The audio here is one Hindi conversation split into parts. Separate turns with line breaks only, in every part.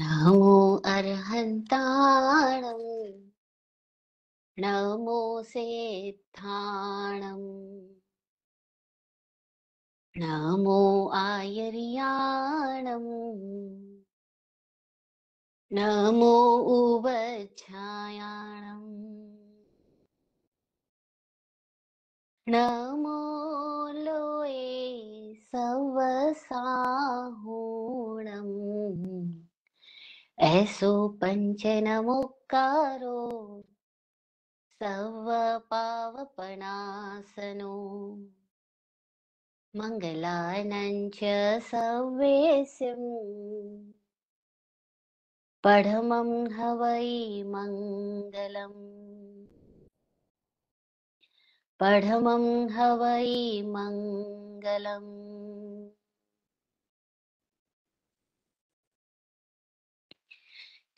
नमो अर्हन्ताणं
नमो सेत्थाणम् नमो आयर्याणम् नमो उवच्छायाणम् नमो लोये सवसाहूणम् एषसो पञ्चनमोकारो सर्वपावपनासनो मङ्गलानञ्च पढमं हवै मङ्गलम् पढमं हवयि मङ्गलम्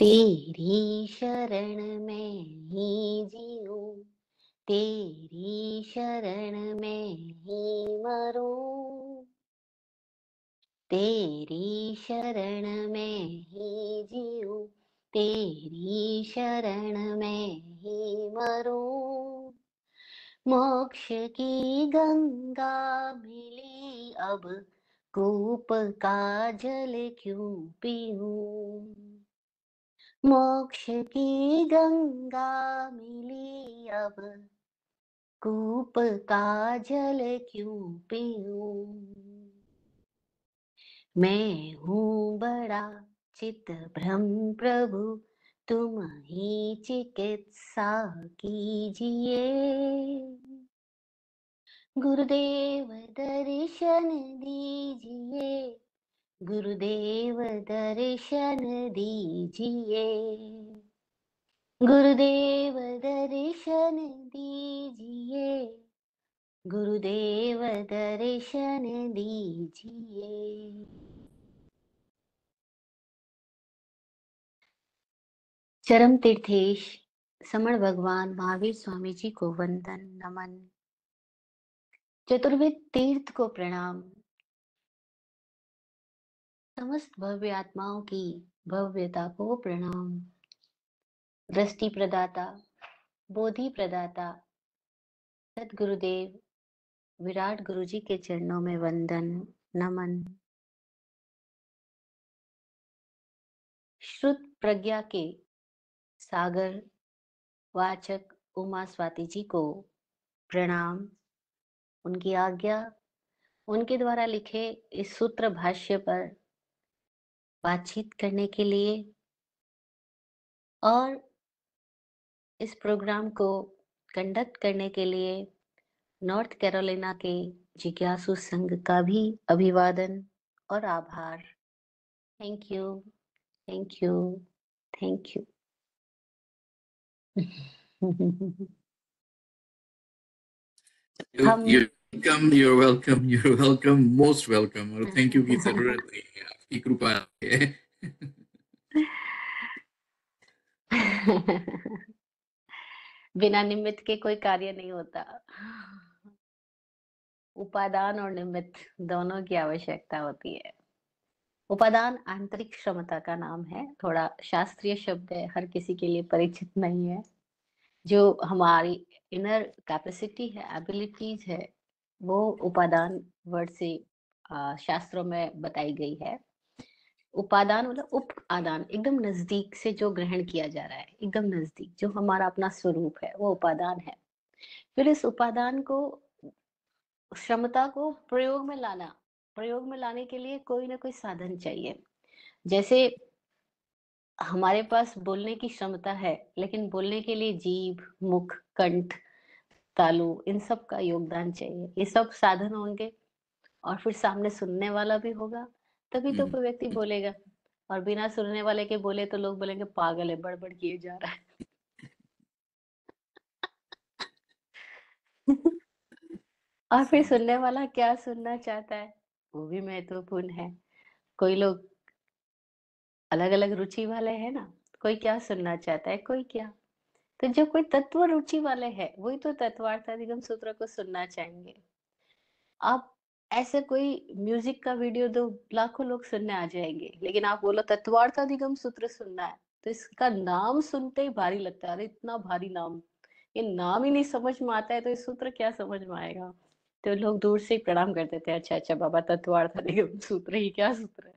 तेरी शरण में ही जीऊ तेरी शरण में ही मरो तेरी शरण में ही जीऊं तेरी शरण में ही मरो मोक्ष की गंगा मिली अब कूप का जल क्यों पीऊं मोक्ष की गंगा मिली अब कूप का जल क्यों पीऊ मैं हूँ बड़ा चित भ्रम प्रभु तुम ही चिकित्सा कीजिए गुरुदेव दर्शन दीजिए गुरुदेव दर्शन दीजिए गुरुदेव दर्शन दीजिए गुरुदेव दर्शन दीजिए
चरम तीर्थेश समण भगवान महावीर स्वामी जी को वंदन नमन चतुर्विद तीर्थ को प्रणाम समस्त भव्य आत्माओं की भव्यता को प्रणाम दृष्टि प्रदाता बोधि प्रदाता सदगुरुदेव विराट गुरु जी के चरणों में वंदन नमन श्रुत प्रज्ञा के सागर वाचक उमा स्वाति जी को प्रणाम उनकी आज्ञा
उनके द्वारा लिखे इस सूत्र भाष्य पर बातचीत करने के लिए और इस प्रोग्राम
को कंडक्ट करने के लिए नॉर्थ कैरोलिना के जिज्ञासु
संघ का भी अभिवादन
और आभार thank you
thank you thank you You're welcome, you're welcome,
you're welcome, most welcome. Well, thank you, Gita, की कृपा है
बिना निमित्त के कोई कार्य नहीं होता उपादान और निमित्त दोनों की आवश्यकता होती है उपादान आंतरिक क्षमता का नाम है थोड़ा शास्त्रीय शब्द है हर किसी के लिए परिचित नहीं है जो हमारी इनर कैपेसिटी है एबिलिटीज है वो उपादान वर्ड से शास्त्रों में बताई गई है उपादान मतलब उप आदान एकदम नजदीक से जो ग्रहण किया जा रहा है एकदम नजदीक जो हमारा अपना स्वरूप है वो उपादान है फिर इस उपादान को क्षमता को प्रयोग में लाना प्रयोग में लाने के लिए कोई ना कोई साधन चाहिए जैसे हमारे पास बोलने की क्षमता है लेकिन बोलने के लिए जीभ मुख कंठ तालु इन सब का योगदान चाहिए ये सब साधन होंगे और फिर सामने सुनने वाला भी होगा तभी तो हम्म। कोई व्यक्ति बोलेगा और बिना सुनने वाले के बोले तो लोग बोलेंगे पागल है बड़बड़ किए जा रहा है और फिर सुनने वाला क्या सुनना चाहता है वो भी महत्वपूर्ण है कोई लोग अलग अलग रुचि वाले है ना कोई क्या सुनना चाहता है कोई क्या तो जो कोई तत्व रुचि वाले है वही तो तत्वार्थ अधिगम सूत्र को सुनना चाहेंगे आप ऐसे कोई म्यूजिक का वीडियो दो तो लाखों लोग सुनने आ जाएंगे लेकिन आप बोलो तत्वार्थ अधिगम सूत्र सुनना है तो इसका नाम सुनते ही भारी लगता है अरे इतना भारी नाम ये नाम ही नहीं समझ में आता है तो ये सूत्र क्या समझ में आएगा तो लोग दूर से प्रणाम करते थे अच्छा अच्छा बाबा तत्वार्थ अधिगम सूत्र ही क्या सूत्र है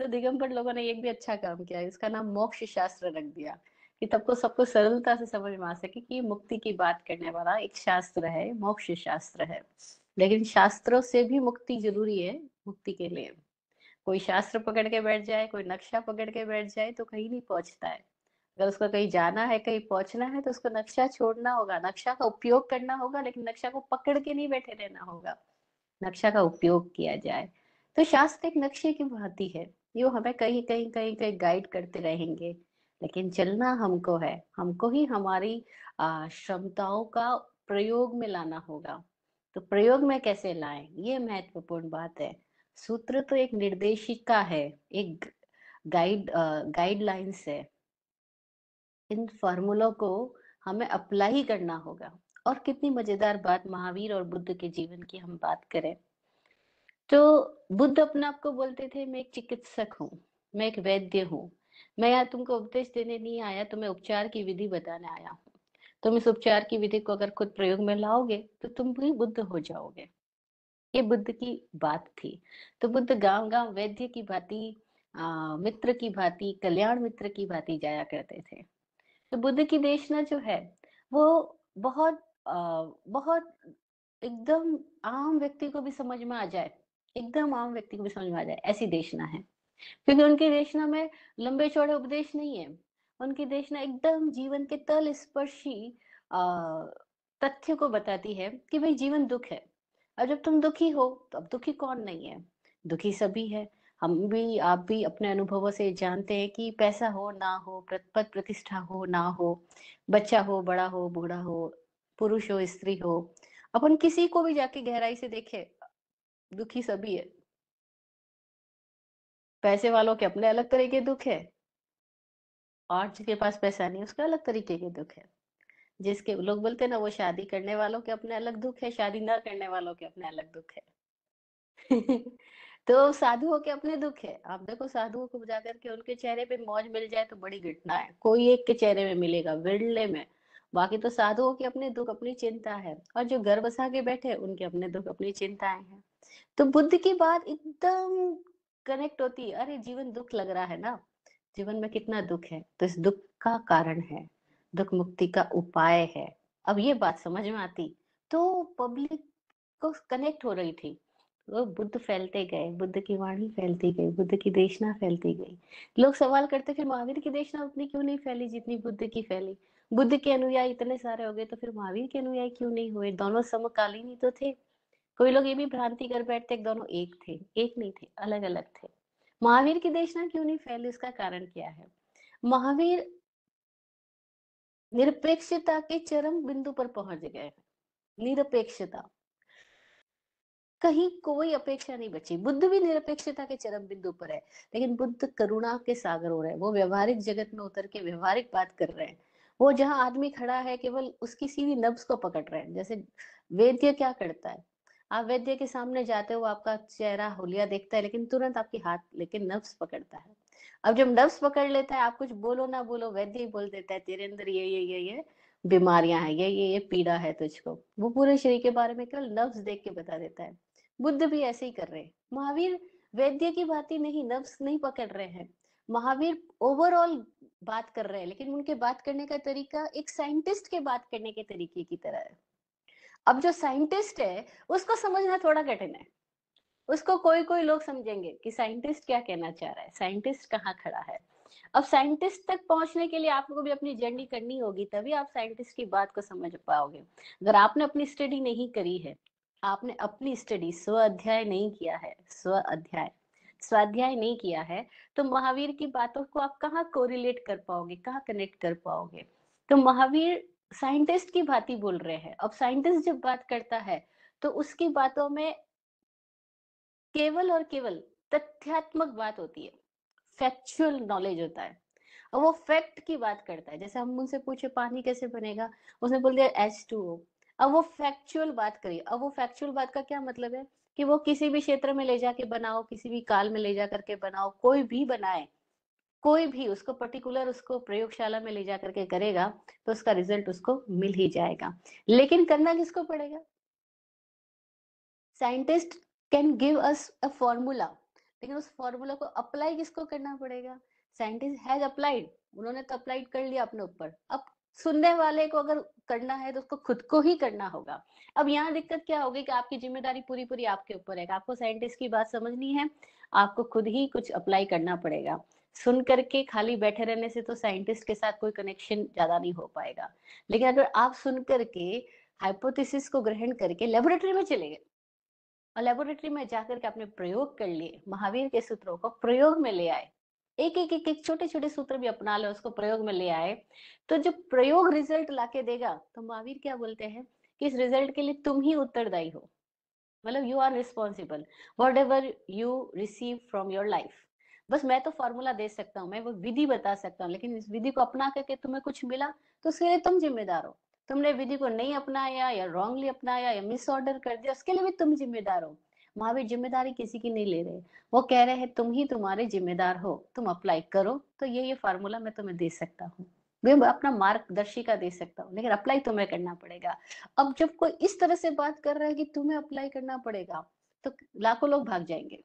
तो दिगम पर लोगों ने एक भी अच्छा काम किया इसका नाम मोक्ष शास्त्र रख दिया कि सबको सबको सरलता से समझ में आ सके कि ये मुक्ति की बात करने वाला एक शास्त्र है मोक्ष शास्त्र है लेकिन शास्त्रों से भी मुक्ति जरूरी है मुक्ति के लिए कोई शास्त्र पकड़ के बैठ जाए कोई नक्शा पकड़ के बैठ जाए तो कहीं नहीं पहुंचता है अगर उसको कहीं जाना है कहीं पहुंचना है तो उसको नक्शा छोड़ना होगा नक्शा का उपयोग करना होगा लेकिन नक्शा को पकड़ के नहीं बैठे रहना होगा नक्शा का उपयोग किया जाए तो शास्त्र एक नक्शे की भांति है ये हमें कहीं कहीं कहीं कहीं गाइड करते रहेंगे लेकिन चलना हमको है हमको ही हमारी क्षमताओं का प्रयोग में लाना होगा तो प्रयोग में कैसे लाएं ये महत्वपूर्ण बात है सूत्र तो एक निर्देशिका है एक गाइड गाइडलाइंस है इन फॉर्मूलों को हमें अप्लाई ही करना होगा और कितनी मजेदार बात महावीर और बुद्ध के जीवन की हम बात करें तो बुद्ध अपने आप को बोलते थे मैं एक चिकित्सक हूँ मैं एक वैद्य हूँ मैं यहाँ तुमको उपदेश देने नहीं आया तुम्हें तो उपचार की विधि बताने आया तुम इस उपचार की विधि को अगर खुद प्रयोग में लाओगे तो तुम भी बुद्ध हो जाओगे ये बुद्ध की बात थी तो बुद्ध गांव गांव वैद्य की भांति मित्र की भांति कल्याण मित्र की भांति जाया करते थे तो बुद्ध की देशना जो है वो बहुत आ, बहुत एकदम आम व्यक्ति को भी समझ में आ जाए एकदम आम व्यक्ति को भी समझ में आ जाए ऐसी देशना है क्योंकि उनकी देशना में लंबे चौड़े उपदेश नहीं है उनकी देशना एकदम जीवन के तल स्पर्शी तथ्य को बताती है कि भाई जीवन दुख है और जब तुम दुखी हो तो अब दुखी कौन नहीं है दुखी सभी है हम भी आप भी अपने अनुभवों से जानते हैं कि पैसा हो ना हो पद प्रतिष्ठा हो ना हो बच्चा हो बड़ा हो बूढ़ा हो पुरुष हो स्त्री हो अपन किसी को भी जाके गहराई से देखे दुखी सभी है पैसे वालों के अपने अलग तरह के दुख है और जिसके पास पैसा नहीं उसके अलग तरीके के दुख है जिसके लोग बोलते ना वो शादी करने वालों के अपने अलग दुख है शादी ना करने वालों के अपने अलग दुख है तो साधुओं के अपने दुख है आप देखो साधुओं को बुझा करके उनके चेहरे पे मौज मिल जाए तो बड़ी घटना है कोई एक के चेहरे में मिलेगा विरले में बाकी तो साधुओं के अपने दुख अपनी चिंता है और जो घर बसा के बैठे उनके अपने दुख अपनी चिंताएं हैं तो बुद्ध की बात एकदम कनेक्ट होती है अरे जीवन दुख लग रहा है ना जीवन में कितना दुख है तो इस दुख का कारण है दुख मुक्ति का उपाय है अब ये बात समझ में आती तो पब्लिक को कनेक्ट हो रही थी वो बुद्ध फैलते गए बुद्ध की वाणी फैलती गई बुद्ध की देशना फैलती गई लोग सवाल करते फिर महावीर की देशना उतनी क्यों नहीं फैली जितनी बुद्ध की फैली बुद्ध के अनुयायी इतने सारे हो गए तो फिर महावीर के अनुयायी क्यों नहीं हुए दोनों समकालीन ही तो थे कोई लोग ये भी भ्रांति कर बैठते दोनों एक थे एक नहीं थे अलग अलग थे महावीर की देशना क्यों नहीं फैली इसका कारण क्या है महावीर निरपेक्षता के चरम बिंदु पर पहुंच गए निरपेक्षता कहीं कोई अपेक्षा नहीं बची बुद्ध भी निरपेक्षता के चरम बिंदु पर है लेकिन बुद्ध करुणा के सागर हो रहे हैं वो व्यवहारिक जगत में उतर के व्यवहारिक बात कर रहे हैं वो जहां आदमी खड़ा है केवल उसकी सीधी नब्स को पकड़ रहे हैं जैसे वेद्य क्या करता है आप वैद्य के सामने जाते हुए आपका चेहरा होलिया देखता है लेकिन तुरंत आपके हाथ लेके नर्व्स पकड़ता है अब जब नर्व्स पकड़ लेता है आप कुछ बोलो ना बोलो वैद्य ही बोल देता है तेरे अंदर ये ये ये ये बीमारियां हैं ये ये ये पीड़ा है तुझको वो पूरे शरीर के बारे में केवल नर्व्स देख के बता देता है बुद्ध भी ऐसे ही कर रहे हैं महावीर वैद्य की बात ही नहीं नर्व्स नहीं पकड़ रहे हैं महावीर ओवरऑल बात कर रहे हैं लेकिन उनके बात करने का तरीका एक साइंटिस्ट के बात करने के तरीके की तरह है अब जो साइंटिस्ट है उसको समझना थोड़ा कठिन है उसको कोई कोई लोग समझेंगे कि साइंटिस्ट क्या कहना चाह रहा है साइंटिस्ट कहाँ खड़ा है अब साइंटिस्ट तक पहुंचने के लिए आपको भी अपनी जर्नी करनी होगी तभी आप साइंटिस्ट की बात को समझ पाओगे अगर आपने अपनी स्टडी नहीं करी है आपने अपनी स्टडी स्व अध्याय नहीं किया है स्व अध्याय स्वाध्याय नहीं किया है तो महावीर की बातों को आप कहाँ कोरिलेट कर पाओगे कहाँ कनेक्ट कर पाओगे तो महावीर साइंटिस्ट की भांति बोल रहे हैं अब साइंटिस्ट जब बात करता है तो उसकी बातों में केवल और केवल तथ्यात्मक बात होती है फैक्चुअल नॉलेज होता है और वो फैक्ट की बात करता है जैसे हम उनसे पूछे पानी कैसे बनेगा उसने बोल दिया एच टू ओ अब वो फैक्चुअल बात करिए अब वो फैक्चुअल बात का क्या मतलब है कि वो किसी भी क्षेत्र में ले जाके बनाओ किसी भी काल में ले जा करके बनाओ कोई भी बनाए कोई भी उसको पर्टिकुलर उसको प्रयोगशाला में ले जा करके करेगा तो उसका रिजल्ट उसको मिल ही जाएगा लेकिन करना किसको पड़ेगा scientist can give us a formula लेकिन उस फॉर्मूला को अप्लाई किसको करना पड़ेगा साइंटिस्ट हैज अप्लाइड उन्होंने तो अप्लाइड कर लिया अपने ऊपर अब सुनने वाले को अगर करना है तो उसको खुद को ही करना होगा अब यहाँ दिक्कत क्या होगी कि आपकी जिम्मेदारी पूरी पूरी आपके ऊपर है आपको साइंटिस्ट की बात समझनी है आपको खुद ही कुछ अप्लाई करना पड़ेगा सुन करके खाली बैठे रहने से तो साइंटिस्ट के साथ कोई कनेक्शन ज्यादा नहीं हो पाएगा लेकिन अगर आप सुन करके हाइपोथेसिस को ग्रहण करके लेबोरेटरी में चले गए और लेबोरेटरी में जाकर के आपने प्रयोग कर लिए महावीर के सूत्रों को प्रयोग में ले आए एक एक एक एक छोटे छोटे सूत्र भी अपना लो उसको प्रयोग में ले आए तो जो प्रयोग रिजल्ट लाके देगा तो महावीर क्या बोलते हैं कि इस रिजल्ट के लिए तुम ही उत्तरदायी हो मतलब you are responsible whatever you receive from your life बस मैं तो फॉर्मूला दे सकता हूँ मैं वो विधि बता सकता हूँ लेकिन इस विधि को अपना करके तुम्हें कुछ मिला तो उसके लिए तुम जिम्मेदार हो तुमने विधि को नहीं अपनाया या रॉन्गली अपनाया या मिस ऑर्डर कर दिया उसके लिए भी तुम जिम्मेदार हो महावीर जिम्मेदारी किसी की नहीं ले रहे वो कह रहे हैं तुम ही तुम्हारे जिम्मेदार हो तुम अप्लाई करो तो ये ये फार्मूला मैं तुम्हें दे सकता हूँ मैं अपना मार्गदर्शिका दे सकता हूँ लेकिन अप्लाई तुम्हें करना पड़ेगा अब जब कोई इस तरह से बात कर रहा है कि तुम्हें अप्लाई करना पड़ेगा तो लाखों लोग भाग जाएंगे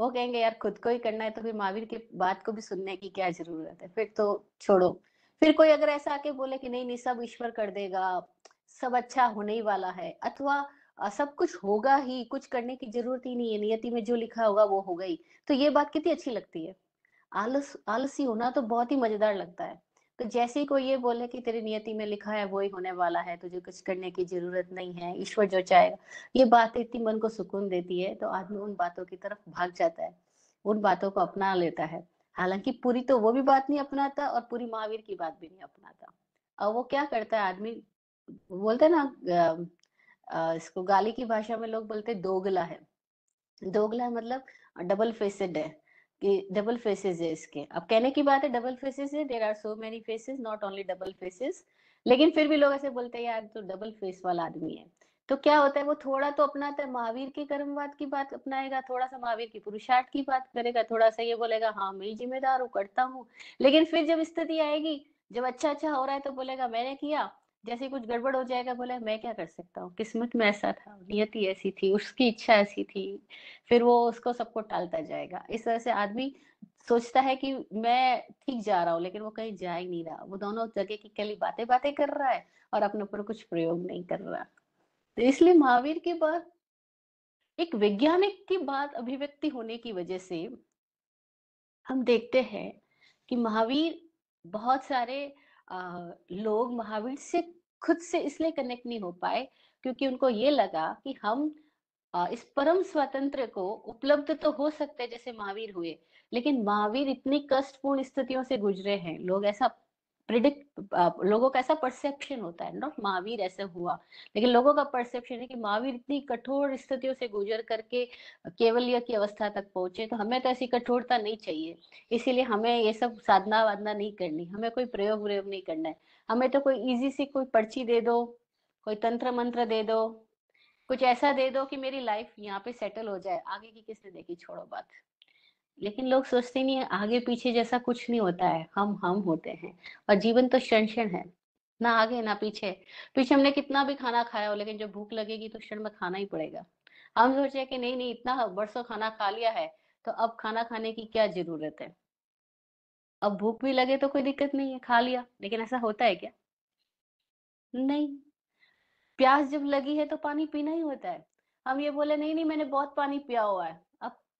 वो कहेंगे यार खुद को ही करना है तो फिर महावीर की बात को भी सुनने की क्या जरूरत है फिर तो छोड़ो फिर कोई अगर ऐसा आके बोले कि नहीं नहीं सब ईश्वर कर देगा सब अच्छा होने ही वाला है अथवा सब कुछ होगा ही कुछ करने की जरूरत ही नहीं है नियति में जो लिखा होगा वो होगा ही तो ये बात कितनी अच्छी लगती है आलस आलसी होना तो बहुत ही मजेदार लगता है तो जैसे ही कोई ये बोले कि तेरी नियति में लिखा है वो ही होने वाला है तुझे कुछ करने की जरूरत नहीं है ईश्वर जो चाहेगा ये बात इतनी मन को सुकून देती है तो आदमी उन बातों की तरफ भाग जाता है उन बातों को अपना लेता है हालांकि पूरी तो वो भी बात नहीं अपनाता और पूरी महावीर की बात भी नहीं अपनाता और वो क्या करता है आदमी बोलते ना इसको गाली की भाषा में लोग बोलते दोगला है दोगला मतलब डबल फेसेड है डबल फेसेस है इसके अब कहने की बात है डबल फेसेस है there are so many faces not only double faces लेकिन फिर भी लोग ऐसे बोलते हैं यार तो डबल फेस वाला आदमी है तो क्या होता है वो थोड़ा तो अपनाता तो है महावीर के कर्मवाद की बात अपनाएगा थोड़ा सा महावीर की पुरुषार्थ की बात करेगा थोड़ा सा ये बोलेगा हाँ मैं जिम्मेदार हूँ करता हूँ लेकिन फिर जब स्थिति आएगी जब अच्छा अच्छा हो रहा है तो बोलेगा मैंने किया जैसे कुछ गड़बड़ हो जाएगा बोला मैं क्या कर सकता हूँ किस्मत में ऐसा था नियति ऐसी थी उसकी इच्छा ऐसी थी फिर वो उसको सबको टालता जाएगा इस तरह से आदमी सोचता है कि मैं ठीक जा रहा हूँ लेकिन वो कहीं जा ही नहीं रहा वो दोनों जगह की कली बातें बातें कर रहा है और अपने ऊपर कुछ प्रयोग नहीं कर रहा तो इसलिए महावीर की बात एक वैज्ञानिक की बात अभिव्यक्ति होने की वजह से हम देखते हैं कि महावीर बहुत सारे लोग महावीर से खुद से इसलिए कनेक्ट नहीं हो पाए क्योंकि उनको ये लगा कि हम इस परम स्वतंत्र को उपलब्ध तो हो सकते हैं जैसे महावीर हुए लेकिन महावीर इतनी कष्टपूर्ण स्थितियों से गुजरे हैं लोग ऐसा प्रिडिक्ट लोगों का ऐसा परसेप्शन होता है नॉट महावीर ऐसा हुआ लेकिन लोगों का परसेप्शन है कि महावीर इतनी कठोर स्थितियों से गुजर करके केवल की अवस्था तक पहुंचे तो हमें तो ऐसी कठोरता नहीं चाहिए इसीलिए हमें ये सब साधना वाधना नहीं करनी हमें कोई प्रयोग व्रयोग नहीं करना है हमें तो कोई इजी सी कोई पर्ची दे दो कोई तंत्र मंत्र दे दो कुछ ऐसा दे दो कि मेरी लाइफ यहाँ पे सेटल हो जाए आगे की किसने देखी छोड़ो बात लेकिन लोग सोचते नहीं आगे पीछे जैसा कुछ नहीं होता है हम हम होते हैं और जीवन तो क्षण क्षण है ना आगे ना पीछे पीछे हमने कितना भी खाना खाया हो लेकिन जब भूख लगेगी तो क्षण में खाना ही पड़ेगा हम सोचे कि नहीं नहीं इतना बरसों खाना खा लिया है तो अब खाना खाने की क्या जरूरत है अब भूख भी लगे तो कोई दिक्कत नहीं है खा लिया लेकिन ऐसा होता है क्या नहीं प्यास जब लगी है तो पानी पीना ही होता है हम ये बोले नहीं नहीं मैंने बहुत पानी पिया हुआ है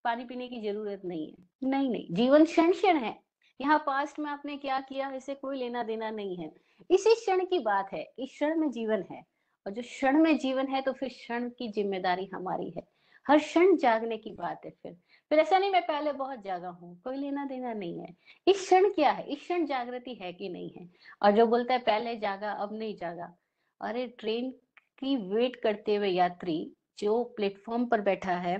पानी पीने की जरूरत नहीं है नहीं नहीं जीवन क्षण क्षण है यहाँ पास्ट में आपने क्या किया इसे कोई लेना देना नहीं है इसी क्षण की बात है इस क्षण में जीवन है और जो क्षण में जीवन है तो फिर क्षण की जिम्मेदारी हमारी है हर क्षण जागने की बात है फिर फिर ऐसा नहीं मैं पहले बहुत जागा हूँ कोई लेना देना नहीं है इस क्षण क्या है इस क्षण जागृति है कि नहीं है और जो बोलता है पहले जागा अब नहीं जागा अरे ट्रेन की वेट करते हुए यात्री जो प्लेटफॉर्म पर बैठा है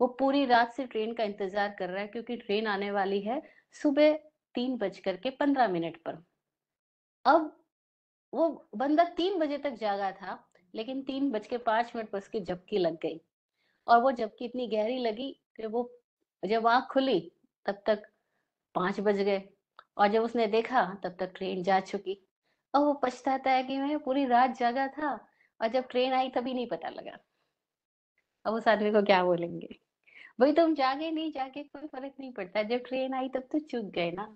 वो पूरी रात से ट्रेन का इंतजार कर रहा है क्योंकि ट्रेन आने वाली है सुबह तीन बज करके पंद्रह मिनट पर अब वो बंदा तीन बजे तक जागा था लेकिन तीन बज के पांच मिनट पर उसकी झपकी लग गई और वो झपकी इतनी गहरी लगी कि वो जब आंख खुली तब तक पांच बज गए और जब उसने देखा तब तक ट्रेन जा चुकी और वो पछताता है कि मैं पूरी रात जागा था और जब ट्रेन आई तभी नहीं पता लगा अब उस आदमी को क्या बोलेंगे भाई तुम तो जागे नहीं जागे कोई फर्क नहीं पड़ता जब ट्रेन आई तब तो चुग गए ना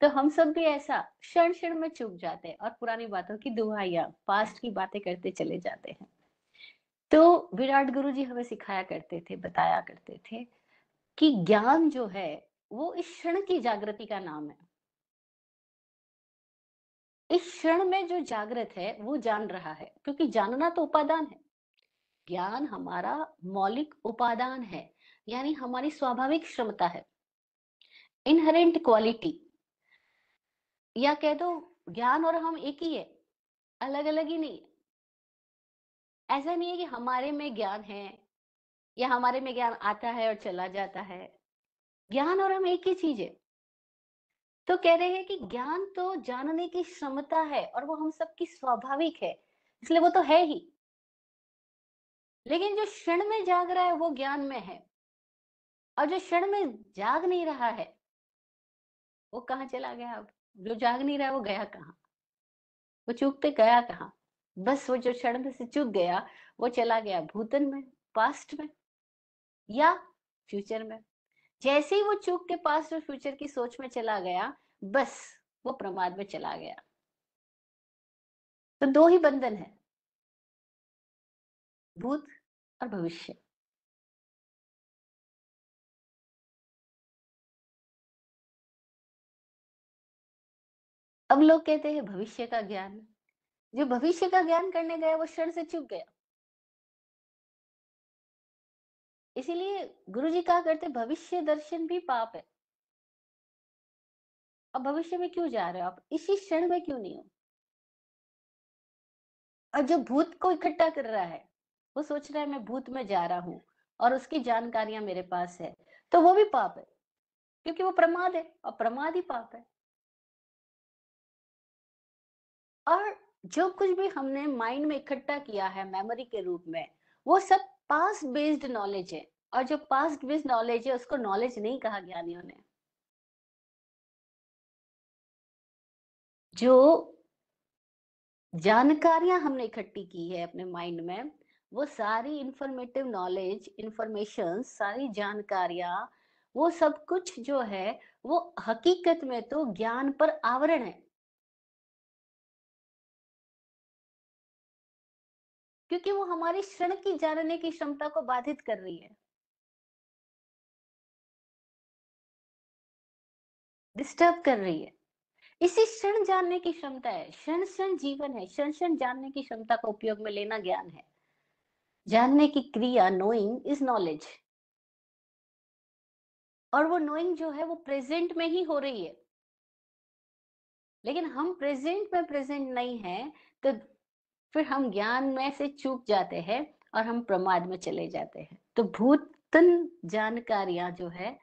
तो हम सब भी ऐसा क्षण क्षण में चुग जाते हैं और पुरानी बातों की दुहाइया पास्ट की बातें करते चले जाते हैं तो विराट गुरु जी हमें सिखाया करते थे बताया करते थे कि ज्ञान जो है वो इस क्षण की जागृति का नाम है इस क्षण में जो जागृत है वो जान रहा है क्योंकि जानना तो उपादान है ज्ञान हमारा मौलिक उपादान है यानी हमारी स्वाभाविक क्षमता है इनहेरेंट क्वालिटी या कह दो ज्ञान और हम एक ही है अलग अलग ही नहीं है ऐसा नहीं है कि हमारे में ज्ञान है या हमारे में ज्ञान आता है और चला जाता है
ज्ञान और हम एक ही चीज है
तो कह रहे हैं कि ज्ञान तो जानने की क्षमता है और वो हम सबकी स्वाभाविक
है इसलिए वो तो है ही लेकिन जो क्षण में जाग रहा है वो ज्ञान में है और जो क्षण में जाग नहीं रहा है
वो कहाँ चला गया अब जो जाग नहीं रहा वो गया कहाँ
वो चूकते गया
कहाँ बस वो जो क्षण में से चूक गया वो चला गया भूतन में पास्ट में या फ्यूचर में जैसे ही वो चूक के पास्ट और फ्यूचर की सोच में
चला गया बस वो प्रमाद में चला गया तो दो ही बंधन है भूत और भविष्य अब लोग कहते हैं भविष्य का ज्ञान जो भविष्य का ज्ञान करने गया वो क्षण से चुप गया इसीलिए गुरु जी कहा करते भविष्य दर्शन भी पाप है अब भविष्य में क्यों जा रहे हो आप इसी क्षण में क्यों नहीं हो
और जो भूत को इकट्ठा कर रहा है वो सोच रहा है मैं भूत में जा रहा हूं और उसकी जानकारियां मेरे पास है तो वो भी पाप है क्योंकि वो प्रमाद है और प्रमाद ही पाप है
और जो कुछ
भी हमने माइंड में इकट्ठा किया है मेमोरी के रूप में वो सब पास्ट बेस्ड नॉलेज
है और जो पास्ट बेस्ड नॉलेज है उसको नॉलेज नहीं कहा ज्ञानियों ने जो जानकारियां हमने इकट्ठी की है अपने माइंड में वो सारी इंफॉर्मेटिव नॉलेज
इंफॉर्मेशन सारी जानकारियां वो सब कुछ जो है वो हकीकत
में तो ज्ञान पर आवरण है क्योंकि वो हमारी क्षण की जानने की क्षमता को बाधित कर रही है डिस्टर्ब कर रही है इसी क्षण जानने की क्षमता है क्षण क्षण जीवन है क्षण क्षण
जानने की क्षमता का उपयोग में लेना ज्ञान है जानने की क्रिया नोइंग इज
नॉलेज और वो नोइंग जो है वो प्रेजेंट में ही हो रही है लेकिन हम प्रेजेंट में प्रेजेंट नहीं है तो
फिर हम ज्ञान में से चूक जाते हैं और हम प्रमाद में चले जाते हैं तो भूतन जानकारियां जो है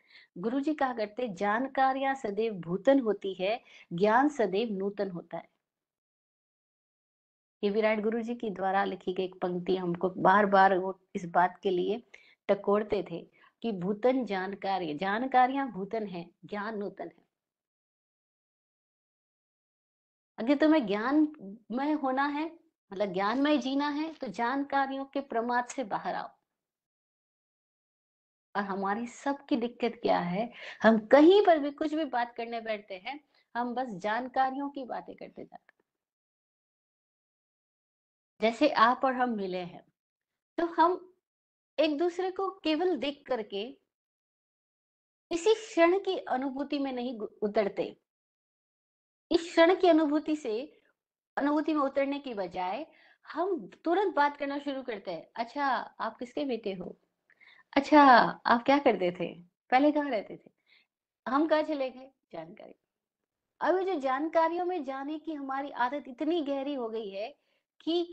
गुरु जी कहा करते जानकारियां सदैव भूतन होती है ज्ञान सदैव नूतन होता है ये विराट गुरु जी की द्वारा लिखी गई एक पंक्ति हमको बार बार वो इस बात के लिए टकोरते थे कि भूतन जानकारी जानकारियां भूतन है ज्ञान नूतन है
अगर तुम्हें ज्ञान में होना है मतलब ज्ञानमय जीना है तो जानकारियों के प्रमाद से बाहर आओ
और हमारी सबकी दिक्कत क्या है हम कहीं पर भी कुछ भी बात करने बैठते हैं हम बस जानकारियों की बातें करते जाते
जैसे आप और हम मिले हैं
तो हम एक दूसरे को केवल देख करके इसी क्षण की अनुभूति में नहीं उतरते इस क्षण की अनुभूति से अनुभूति में उतरने की बजाय हम तुरंत बात करना शुरू करते हैं अच्छा आप किसके बेटे हो अच्छा आप क्या करते थे पहले कहाँ रहते थे हम कहा चले गए जानकारी अब जो जानकारियों में जाने की हमारी आदत इतनी गहरी हो गई है कि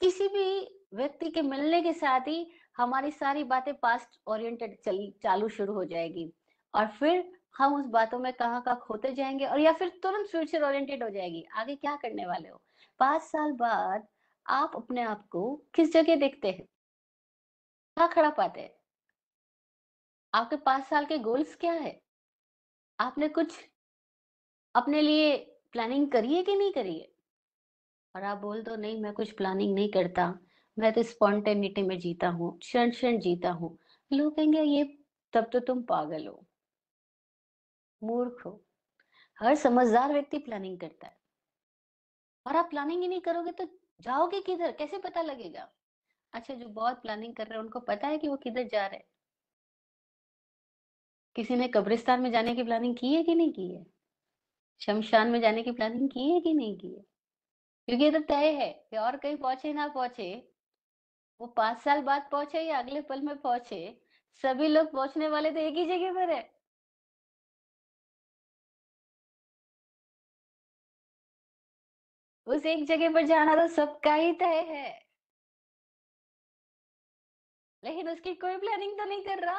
किसी भी व्यक्ति के मिलने के साथ ही हमारी सारी बातें पास्ट ओरिएंटेड चली चालू शुरू हो जाएगी और फिर हम उस बातों में कहाँ कहाँ खोते जाएंगे और या फिर तुरंत फ्यूचर ओरिएंटेड हो जाएगी आगे क्या करने वाले हो पांच साल बाद
आप अपने आप को किस जगह देखते हैं कहा खड़ा पाते हैं आपके पांच साल के गोल्स क्या है आपने कुछ अपने लिए प्लानिंग करी है कि नहीं करी है और आप बोल दो
नहीं मैं कुछ प्लानिंग नहीं करता मैं तो स्पॉन्टेनिटी में जीता हूँ क्षण क्षण जीता हूँ लोग कहेंगे ये तब तो तुम पागल हो मूर्ख हो हर समझदार व्यक्ति प्लानिंग करता है और आप प्लानिंग ही नहीं करोगे तो जाओगे किधर कैसे पता लगेगा अच्छा जो बहुत प्लानिंग कर रहे हैं उनको पता है कि वो किधर जा रहे हैं किसी ने कब्रिस्तान में जाने की प्लानिंग की है कि नहीं की है शमशान में जाने की प्लानिंग की है कि नहीं की है क्योंकि ये तो तय है कि और कहीं पहुंचे ना पहुंचे वो पांच साल बाद पहुंचे या अगले पल में पहुंचे
सभी लोग पहुंचने वाले तो एक ही जगह पर है उस एक जगह पर जाना तो सबका ही तय है लेकिन उसकी कोई प्लानिंग
तो नहीं कर रहा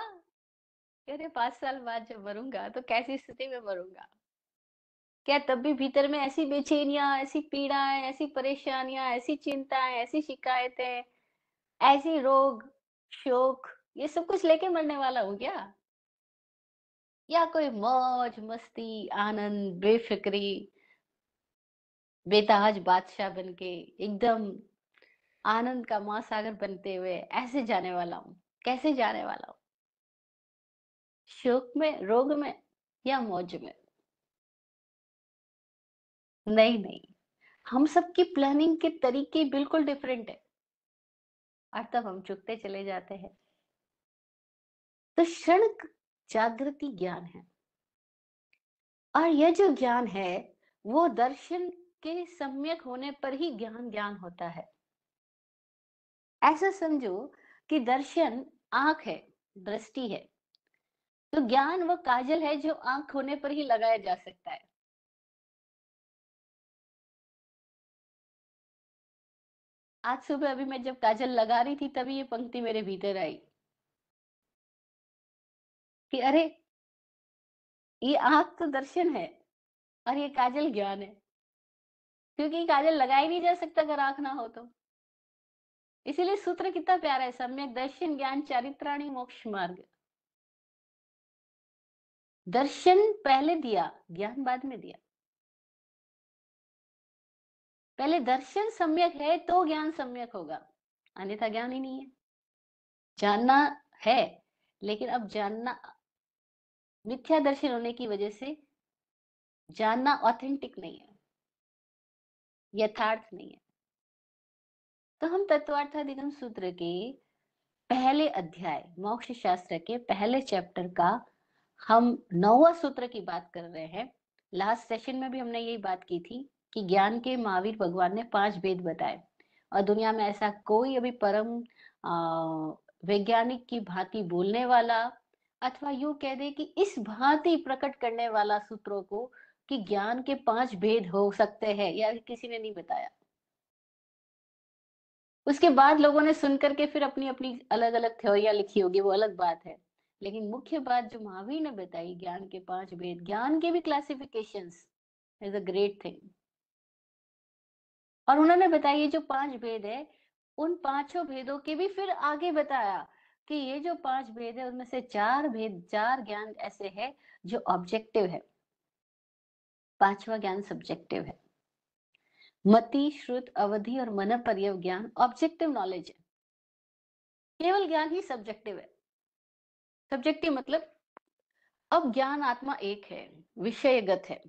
अरे पांच साल बाद जब मरूंगा तो कैसी स्थिति में मरूंगा क्या तब भी भीतर में ऐसी बेचैनियां ऐसी पीड़ाएं ऐसी परेशानियां ऐसी चिंताएं ऐसी शिकायतें ऐसी रोग शोक ये सब कुछ लेके मरने वाला हूं क्या या कोई मौज मस्ती आनंद बेफिक्री बेताज बादशाह बन के एकदम आनंद का महासागर बनते हुए ऐसे जाने वाला हूं कैसे जाने
वाला हूं शोक में रोग में या मौज में नहीं नहीं हम सबकी प्लानिंग के
तरीके बिल्कुल डिफरेंट है और तब हम चुकते चले जाते हैं
तो क्षण जागृति ज्ञान है
और यह जो ज्ञान है वो दर्शन के सम्यक होने पर ही ज्ञान ज्ञान होता है ऐसा समझो कि दर्शन आंख है
दृष्टि है तो ज्ञान वह काजल है जो आंख होने पर ही लगाया जा सकता है आज सुबह अभी मैं जब काजल लगा रही थी तभी ये पंक्ति मेरे भीतर आई कि अरे ये आंख तो दर्शन है और ये काजल ज्ञान है क्योंकि काजल लगा ही नहीं जा सकता अगर आंख
ना हो तो इसीलिए सूत्र कितना प्यारा है सम्यक दर्शन ज्ञान चरित्राणी मोक्ष
मार्ग दर्शन पहले दिया ज्ञान बाद में दिया पहले दर्शन सम्यक
है तो ज्ञान सम्यक होगा अन्यथा ज्ञान ही नहीं है जानना है लेकिन अब जानना मिथ्या दर्शन होने की वजह से जानना ऑथेंटिक नहीं है यथार्थ नहीं है तो हम तत्वार्थाधिगम सूत्र के पहले अध्याय मोक्ष शास्त्र के पहले चैप्टर का हम नौवा सूत्र की बात कर रहे हैं लास्ट सेशन में भी हमने यही बात की थी कि ज्ञान के महावीर भगवान ने पांच वेद बताए और दुनिया में ऐसा कोई अभी परम वैज्ञानिक की भांति बोलने वाला अथवा यू कह दे कि इस भांति प्रकट करने वाला सूत्रों को कि ज्ञान के पांच भेद हो सकते हैं या किसी ने नहीं बताया उसके बाद लोगों ने सुन करके फिर अपनी अपनी अलग अलग थ्योरिया लिखी होगी वो अलग बात है लेकिन मुख्य बात जो महावीर ने बताई ज्ञान के पांच भेद ज्ञान के भी classification is a great thing और उन्होंने बताया ये जो पांच भेद है उन पांचों भेदों के भी फिर आगे बताया कि ये जो पांच भेद है उनमें से चार भेद चार ज्ञान ऐसे है जो ऑब्जेक्टिव है पांचवा ज्ञान सब्जेक्टिव है मति श्रुत अवधि और मन पर्यव ज्ञान ऑब्जेक्टिव नॉलेज है केवल ज्ञान ही सब्जेक्टिव है सब्जेक्टिव मतलब अब ज्ञान आत्मा एक है विषयगत है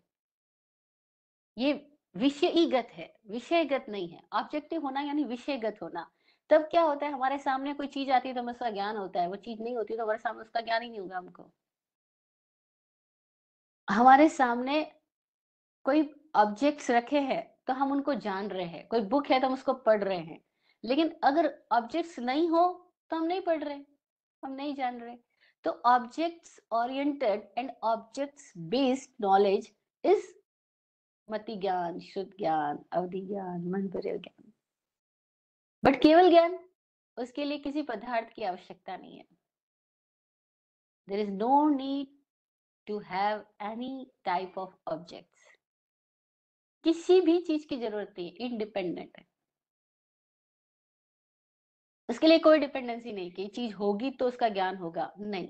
ये विषयगत है विषयगत नहीं है ऑब्जेक्टिव होना यानी विषयगत होना तब क्या होता है हमारे सामने कोई चीज आती है तो हमें उसका ज्ञान होता है वो चीज नहीं होती तो हमारे सामने उसका ज्ञान ही नहीं होगा हमको हमारे सामने कोई ऑब्जेक्ट्स रखे हैं तो हम उनको जान रहे हैं कोई बुक है तो हम उसको पढ़ रहे हैं लेकिन अगर ऑब्जेक्ट्स नहीं हो तो हम नहीं पढ़ रहे हम नहीं जान रहे तो objects oriented and objects based knowledge is मति ज्ञान शुद्ध ज्ञान अवधि ज्ञान मन ज्ञान बट केवल ज्ञान उसके लिए किसी पदार्थ की आवश्यकता नहीं है there is no need to have any type of object किसी भी चीज की जरूरत नहीं है इंडिपेंडेंट है
उसके लिए कोई डिपेंडेंसी नहीं कि चीज होगी तो उसका ज्ञान होगा नहीं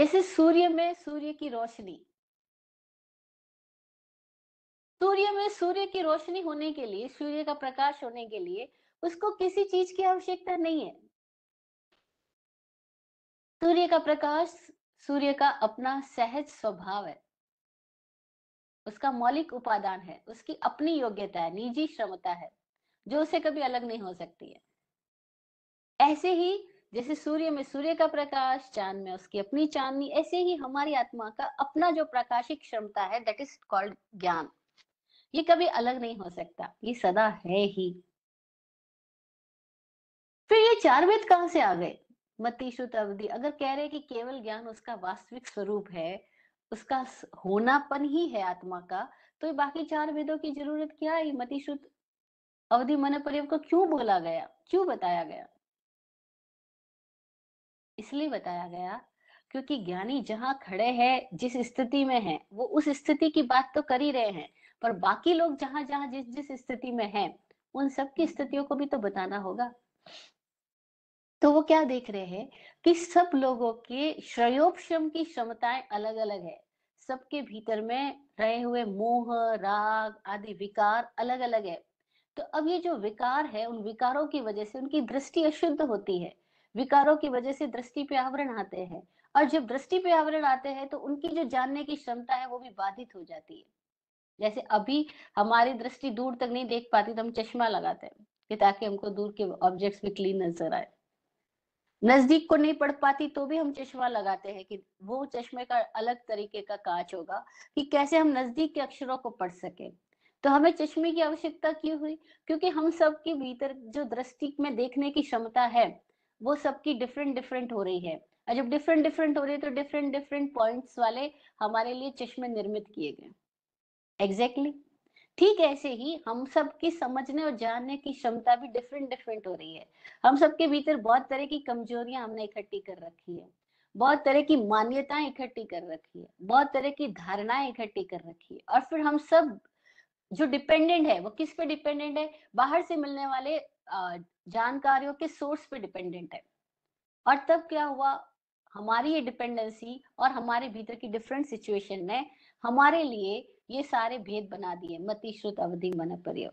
जैसे सूर्य में सूर्य की रोशनी सूर्य में सूर्य की रोशनी होने
के लिए सूर्य का प्रकाश होने के लिए उसको किसी चीज की आवश्यकता नहीं है सूर्य का प्रकाश सूर्य का अपना सहज स्वभाव है उसका मौलिक उपादान है उसकी अपनी योग्यता है निजी क्षमता है जो उसे कभी अलग नहीं हो सकती है ऐसे ही जैसे सूर्य में सूर्य का प्रकाश चांद में उसकी अपनी चांदनी ऐसे ही हमारी आत्मा का अपना जो प्रकाशिक क्षमता है दैट इज कॉल्ड ज्ञान ये कभी अलग नहीं हो सकता ये सदा है ही फिर ये चार वेद कहां से आ गए मतीशुत अवधि अगर कह रहे कि केवल ज्ञान उसका वास्तविक स्वरूप है उसका होनापन ही है आत्मा का तो बाकी चार वेदों की जरूरत क्या है मति शुद्ध अवधि मन प्रयोग को क्यों बोला गया क्यों बताया गया इसलिए बताया गया क्योंकि ज्ञानी जहां खड़े हैं जिस स्थिति में है वो उस स्थिति की बात तो कर ही रहे हैं पर बाकी लोग जहां जहां जिस जिस स्थिति में हैं उन सब की हम्म। स्थितियों को भी तो बताना होगा तो वो क्या देख रहे हैं कि सब लोगों के श्रयोपशम की क्षमताएं अलग अलग है सबके भीतर में रहे हुए मोह राग आदि विकार अलग अलग है तो अब ये जो विकार है उन विकारों की वजह से उनकी दृष्टि अशुद्ध होती है विकारों की वजह से दृष्टि पे आवरण आते हैं और जब दृष्टि पे आवरण आते हैं तो उनकी जो जानने की क्षमता है वो भी बाधित हो जाती है जैसे अभी हमारी दृष्टि दूर तक नहीं देख पाती तो हम चश्मा लगाते हैं कि ताकि हमको दूर के ऑब्जेक्ट्स भी क्लीन नजर आए नजदीक को नहीं पढ़ पाती तो भी हम चश्मा लगाते हैं कि वो चश्मे का अलग तरीके का कांच होगा कि कैसे हम नजदीक के अक्षरों को पढ़ सके तो हमें चश्मे की आवश्यकता क्यों हुई क्योंकि हम सब के भीतर जो दृष्टि में देखने की क्षमता है वो सबकी डिफरेंट डिफरेंट हो रही है और जब डिफरेंट डिफरेंट हो रही है तो डिफरेंट डिफरेंट पॉइंट्स वाले हमारे लिए चश्मे निर्मित किए गए एग्जैक्टली exactly. ठीक ऐसे ही हम सब की समझने और जानने की क्षमता भी डिफरेंट डिफरेंट हो रही है हम सबके भीतर बहुत तरह की कमजोरियां हमने इकट्ठी कर रखी है बहुत तरह की मान्यताएं इकट्ठी कर रखी है बहुत तरह की धारणाएं इकट्ठी कर रखी है और फिर हम सब जो डिपेंडेंट है वो किस पे डिपेंडेंट है बाहर से मिलने वाले जानकारियों के सोर्स पे डिपेंडेंट है और तब क्या हुआ हमारी ये डिपेंडेंसी और हमारे भीतर की डिफरेंट सिचुएशन ने हमारे लिए ये सारे भेद बना दिए मति श्रुत अवधि मन प्रयोग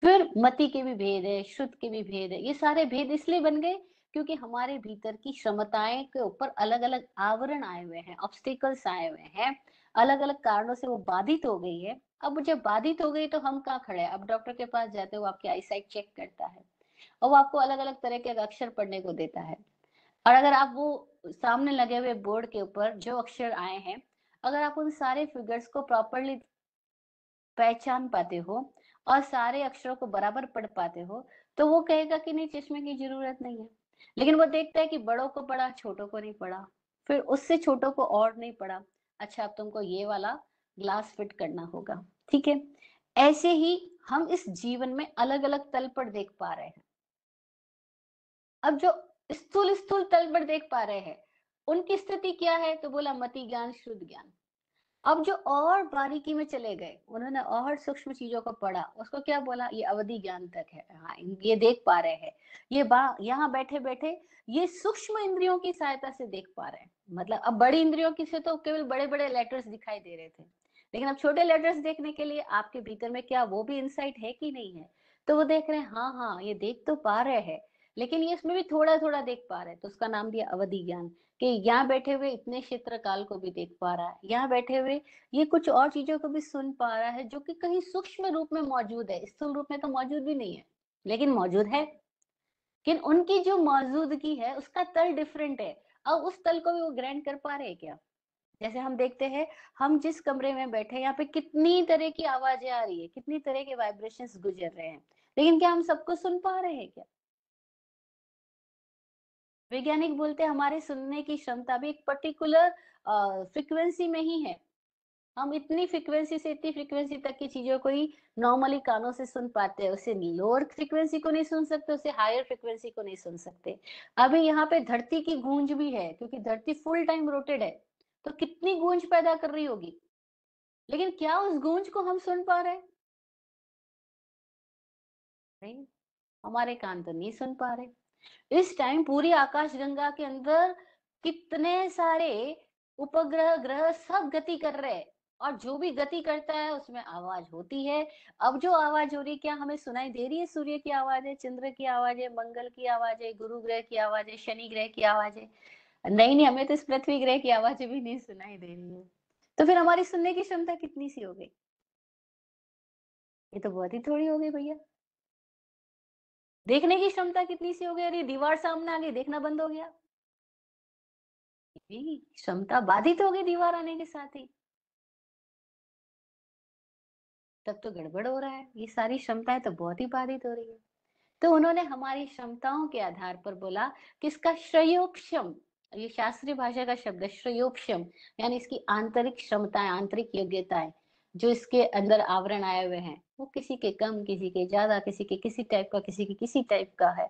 फिर मति के भी भेद है श्रुत के भी भेद है ये सारे भेद इसलिए बन गए क्योंकि हमारे भीतर की क्षमताएं के ऊपर अलग अलग आवरण आए हुए हैं ऑब्स्टिकल्स आए हुए हैं अलग अलग कारणों से वो बाधित हो गई है अब जब बाधित हो गई तो हम कहाँ खड़े हैं अब डॉक्टर के पास जाते हो आपकी आईसाइट चेक करता है और वो आपको अलग अलग तरह के अक्षर पढ़ने को देता है और अगर आप वो सामने लगे हुए बोर्ड के ऊपर जो अक्षर आए हैं अगर आप उन सारे फिगर्स को प्रॉपरली पहचान पाते हो और सारे अक्षरों को बराबर पढ़ पाते हो तो वो कहेगा कि नहीं चश्मे की जरूरत नहीं है लेकिन वो देखता है कि बड़ों को पढ़ा छोटों को नहीं पढ़ा फिर उससे छोटों को और नहीं पढ़ा अच्छा अब तुमको ये वाला ग्लास फिट करना होगा ठीक है ऐसे ही हम इस जीवन में अलग अलग तल पर देख पा रहे हैं अब जो स्थूल स्थूल तल पर देख पा रहे हैं उनकी स्थिति क्या है तो बोला मति ज्ञान शुद्ध ज्ञान अब जो और बारीकी में चले गए उन्होंने और सूक्ष्म चीजों को पढ़ा उसको क्या बोला ये अवधि ज्ञान तक है हाँ ये देख पा रहे हैं ये बा यहाँ बैठे बैठे ये सूक्ष्म इंद्रियों की सहायता से देख पा रहे हैं मतलब अब बड़ी इंद्रियों की से तो केवल बड़े बड़े लेटर्स दिखाई दे रहे थे लेकिन अब छोटे लेटर्स देखने के लिए आपके भीतर में क्या वो भी इंसाइट है कि नहीं है तो वो देख रहे हैं हाँ हाँ ये देख तो पा रहे हैं लेकिन ये इसमें भी थोड़ा थोड़ा देख पा रहा है तो उसका नाम दिया अवधि ज्ञान कि यहाँ बैठे हुए इतने क्षेत्र काल को भी देख पा रहा है यहाँ बैठे हुए ये कुछ और चीजों को भी सुन पा रहा है जो कि कहीं सूक्ष्म रूप में मौजूद है स्थूल रूप में तो मौजूद भी नहीं है लेकिन मौजूद है लेकिन उनकी जो मौजूदगी है उसका तल डिफरेंट है अब उस तल को भी वो ग्रहण कर पा रहे हैं क्या जैसे हम देखते हैं हम जिस कमरे में बैठे हैं यहाँ पे कितनी तरह की आवाजें आ रही है कितनी तरह के वाइब्रेशन गुजर रहे हैं लेकिन क्या हम सबको सुन पा रहे हैं क्या वैज्ञानिक बोलते हैं हमारे सुनने की क्षमता भी एक पर्टिकुलर फ्रिक्वेंसी में ही है हम इतनी फ्रिक्वेंसी से इतनी फ्रिक्वेंसी तक की चीजों को ही नॉर्मली कानों से सुन पाते हैं उसे लोअर फ्रिक्वेंसी को नहीं सुन सकते उसे हायर फ्रिक्वेंसी को नहीं सुन सकते अभी यहाँ पे धरती की गूंज भी है क्योंकि धरती फुल टाइम रोटेड
है तो कितनी गूंज पैदा कर रही होगी लेकिन क्या उस गूंज को हम सुन पा रहे
नहीं हमारे कान तो नहीं सुन पा रहे इस टाइम पूरी आकाश गंगा के अंदर कितने सारे उपग्रह ग्रह सब गति कर रहे हैं और जो भी गति करता है उसमें आवाज होती है अब जो आवाज हो रही है क्या हमें सुनाई दे रही है सूर्य की आवाज है चंद्र की आवाज है मंगल की आवाज है गुरु ग्रह की आवाज है शनि ग्रह की आवाज है नहीं नहीं हमें तो इस पृथ्वी ग्रह की आवाज भी नहीं सुनाई दे रही है तो फिर हमारी सुनने की क्षमता कितनी सी हो गई
ये तो बहुत ही थोड़ी हो गई भैया देखने की क्षमता कितनी सी हो गई अरे दीवार सामने आ गई देखना बंद हो गया क्षमता बाधित हो गई दीवार आने के साथ ही
तब तो गड़बड़ हो रहा है ये सारी क्षमताएं तो बहुत ही बाधित हो रही है तो उन्होंने हमारी क्षमताओं के आधार पर बोला कि इसका श्रेयोपक्षम ये शास्त्रीय भाषा का शब्द है श्रेयोपक्षम यानी इसकी आंतरिक क्षमताएं आंतरिक योग्यताएं जो इसके अंदर आवरण आए हुए हैं वो किसी के कम किसी के ज्यादा किसी के किसी टाइप का किसी के किसी टाइप का है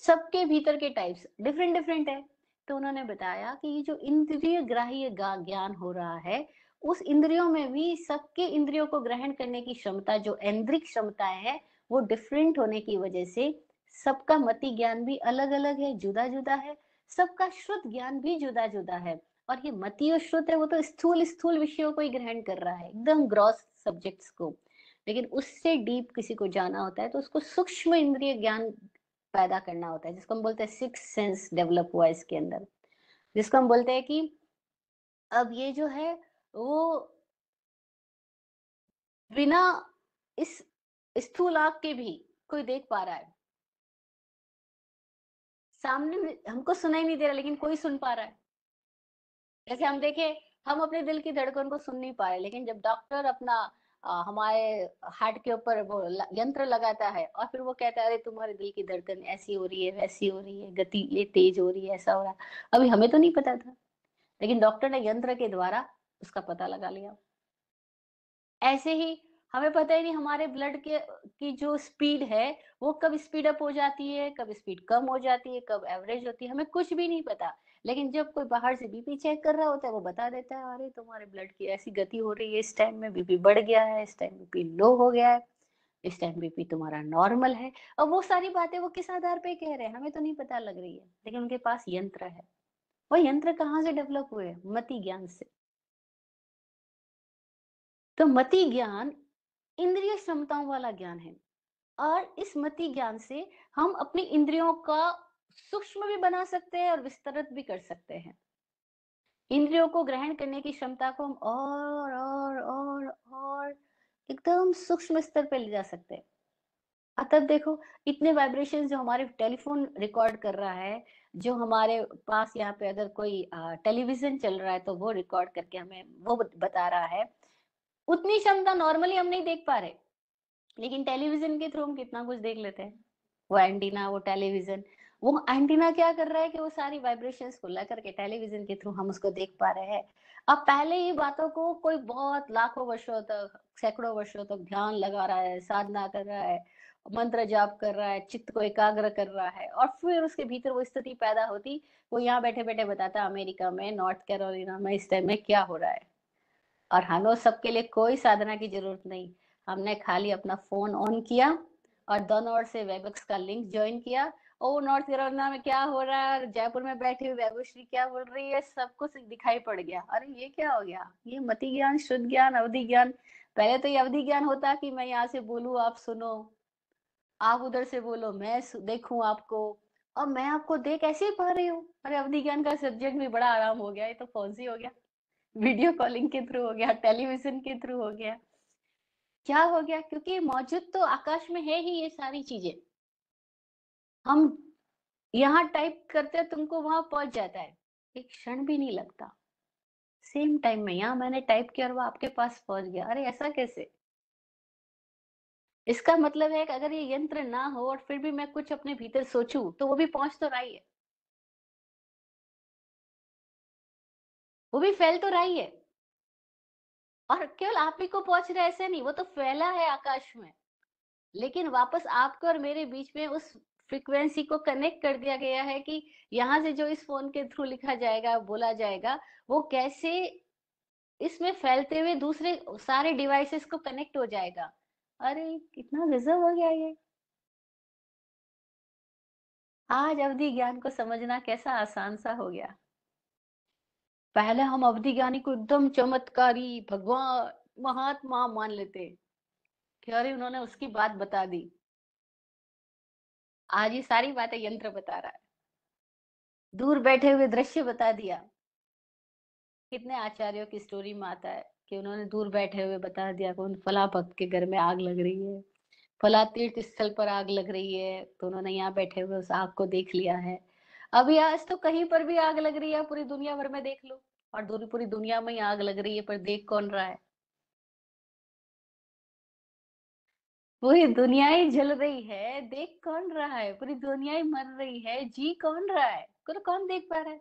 सबके भीतर के टाइप्स डिफरेंट डिफरेंट है तो उन्होंने बताया कि ये जो इंद्रिय ग्राह्य ज्ञान हो रहा है उस इंद्रियों में भी सबके इंद्रियों को ग्रहण करने की क्षमता जो इंद्रिक क्षमता है वो डिफरेंट होने की वजह से सबका मति ज्ञान भी अलग अलग है जुदा जुदा है सबका श्रुत ज्ञान भी जुदा जुदा है और ये मतीय श्रुत है वो तो स्थूल स्थूल विषयों को ही ग्रहण कर रहा है एकदम ग्रॉस सब्जेक्ट्स को लेकिन उससे डीप किसी को जाना होता है तो उसको सूक्ष्म इंद्रिय ज्ञान पैदा करना होता है जिसको हम बोलते हैं सिक्स सेंस डेवलप हुआ इसके अंदर जिसको हम बोलते हैं कि
अब ये जो है वो बिना इस स्थूल आंख के भी कोई देख पा रहा है सामने हमको सुनाई नहीं दे रहा लेकिन कोई सुन पा रहा है
जैसे हम देखे हम अपने दिल की धड़कन को सुन नहीं पाए लेकिन जब डॉक्टर अपना आ, हमारे हार्ट के ऊपर वो यंत्र लगाता है और फिर वो कहता है अरे तुम्हारे दिल की धड़कन ऐसी हो रही है वैसी हो रही है गति ये तेज हो रही है ऐसा हो रहा है अभी हमें तो नहीं पता था लेकिन डॉक्टर ने यंत्र के द्वारा उसका पता लगा लिया ऐसे ही हमें पता ही नहीं हमारे ब्लड के की जो स्पीड है वो कब स्पीड अप हो जाती है कब स्पीड कम हो जाती है कब एवरेज होती है हमें कुछ भी नहीं पता लेकिन जब कोई बाहर से बीपी चेक कर रहा होता है वो बता देता है अरे तुम्हारे ब्लड की ऐसी गति हो रही है इस टाइम में बीपी बढ़ गया है इस टाइम बीपी लो हो गया है इस टाइम बीपी तुम्हारा नॉर्मल है और वो सारी बातें वो किस आधार पे कह रहे हैं हमें तो नहीं पता लग रही है लेकिन उनके पास यंत्र है वो यंत्र कहाँ से डेवलप हुए मति ज्ञान से तो मति ज्ञान इंद्रिय क्षमताओं वाला ज्ञान है और इस मति ज्ञान से हम अपनी इंद्रियों का सूक्ष्म भी बना सकते हैं और विस्तृत भी कर सकते हैं इंद्रियों को ग्रहण करने की क्षमता को हम और और और और एकदम सूक्ष्म स्तर पर ले जा सकते हैं अतः देखो इतने वाइब्रेशन जो हमारे टेलीफोन रिकॉर्ड कर रहा है जो हमारे पास यहाँ पे अगर कोई टेलीविजन चल रहा है तो वो रिकॉर्ड करके हमें वो बता रहा है उतनी क्षमता नॉर्मली हम नहीं देख पा रहे लेकिन टेलीविजन के थ्रू हम कितना कुछ देख लेते हैं वो एंटीना वो टेलीविजन वो एंटीना क्या कर रहा है कि वो सारी वाइब्रेशंस को ला करके टेलीविजन के थ्रू हम उसको देख पा रहे हैं अब पहले ये बातों को कोई बहुत लाखों वर्षों तक सैकड़ों वर्षों तक ध्यान लगा रहा है साधना कर रहा है मंत्र जाप कर रहा है चित्त को एकाग्र कर रहा है और फिर उसके भीतर वो स्थिति पैदा होती वो यहाँ बैठे बैठे बताता अमेरिका में नॉर्थ कैरोलिना में इस टाइम में क्या हो रहा है और हम सबके लिए कोई साधना की जरूरत नहीं हमने खाली अपना फोन ऑन किया और दोनों ओर से वेबक्स का लिंक ज्वाइन किया ओ नॉर्थ कैरोलिना में क्या हो रहा है जयपुर में बैठी हुई वैभवश्री क्या बोल रही है सब कुछ दिखाई पड़ गया अरे ये क्या हो गया ये मति ज्ञान शुद्ध ज्ञान अवधि ज्ञान पहले तो ये अवधि ज्ञान होता कि मैं यहाँ से बोलू आप सुनो आप उधर से बोलो मैं देखू आपको और मैं आपको देख ऐसे ही पढ़ रही हूँ अरे अवधि ज्ञान का सब्जेक्ट भी बड़ा आराम हो गया ये तो फौजी हो गया वीडियो कॉलिंग के थ्रू हो गया टेलीविजन के थ्रू हो गया क्या हो गया क्योंकि मौजूद तो आकाश में है ही ये सारी चीजें हम यहाँ टाइप करते हैं तुमको वहां पहुंच जाता है एक क्षण भी नहीं लगता सेम टाइम में यहाँ मैंने टाइप किया और वो आपके पास पहुंच गया अरे ऐसा कैसे
इसका मतलब है कि अगर ये यंत्र ना हो और फिर भी मैं कुछ अपने भीतर सोचूं तो वो भी पहुंच तो रहा ही है वो भी फैल तो रहा ही है और केवल आप ही को पहुंच रहा है ऐसे नहीं वो तो फैला
है आकाश में लेकिन वापस आपके और मेरे बीच में उस फ्रिक्वेंसी को कनेक्ट कर दिया गया है कि यहाँ से जो इस फोन के थ्रू लिखा जाएगा बोला जाएगा वो कैसे इसमें फैलते हुए दूसरे सारे डिवाइसेस को कनेक्ट हो जाएगा अरे
कितना गजब हो गया ये
आज अवधि ज्ञान को समझना कैसा आसान सा हो गया पहले हम अवधि ज्ञानी को एकदम चमत्कारी भगवान महात्मा मान लेते
अरे उन्होंने उसकी बात बता दी आज ये सारी बातें यंत्र बता रहा है दूर बैठे हुए दृश्य बता दिया
कितने आचार्यों की स्टोरी में आता है कि उन्होंने दूर बैठे हुए बता दिया कि उन फला भक्त के घर में आग लग रही है फला तीर्थ स्थल पर आग लग रही है तो उन्होंने यहाँ बैठे हुए उस आग को देख लिया है अभी आज तो कहीं पर भी आग लग रही है पूरी दुनिया भर में देख लो और दूरी पूरी दुनिया में ही आग लग रही है पर देख कौन रहा है
पूरी दुनिया ही जल रही
है देख कौन रहा है पूरी दुनिया ही मर रही है जी कौन रहा है कुल तो कौन देख पा रहा है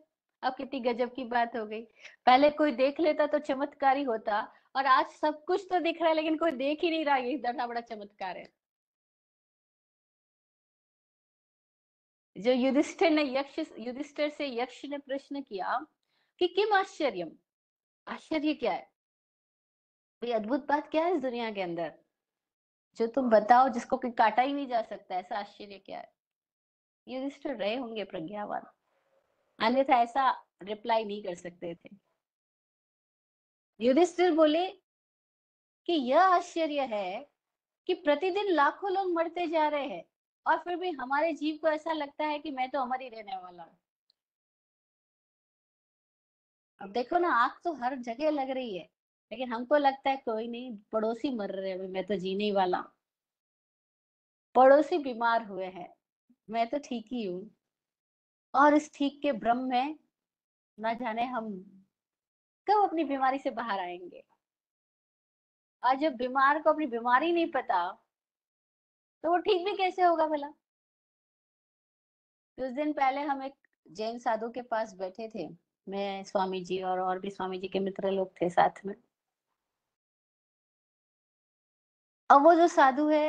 अब कितनी गजब की बात हो गई पहले कोई देख लेता तो चमत्कारी होता और आज सब कुछ तो दिख रहा है लेकिन कोई देख ही नहीं रहा ये
इतना बड़ा चमत्कार है जो युधिष्ठिर ने यक्ष युधिष्ठिर से यक्ष ने प्रश्न किया कि किम आश्चर्य
आश्चर्य क्या है अद्भुत बात क्या है इस दुनिया के अंदर जो तुम बताओ जिसको कि काटा ही नहीं जा सकता ऐसा आश्चर्य क्या है युधिष्ठिर रहे होंगे प्रज्ञावान अन्यथा ऐसा रिप्लाई नहीं कर सकते थे युधिष्ठिर बोले कि यह आश्चर्य है कि प्रतिदिन लाखों लोग मरते जा रहे हैं और फिर भी हमारे जीव को ऐसा लगता है कि मैं तो अमर ही रहने वाला हूं अब देखो ना आग तो हर जगह लग रही है लेकिन हमको लगता है कोई नहीं पड़ोसी मर रहे हैं मैं तो जीने ही वाला पड़ोसी बीमार हुए हैं मैं तो ठीक ही हूँ और इस ठीक के भ्रम में ना जाने हम
कब अपनी बीमारी से बाहर आएंगे और जब बीमार को अपनी बीमारी नहीं पता तो वो ठीक भी कैसे होगा भला
कुछ दिन पहले हम एक जैन साधु के पास बैठे थे मैं स्वामी जी और और भी स्वामी जी के मित्र लोग थे साथ में अब वो जो साधु है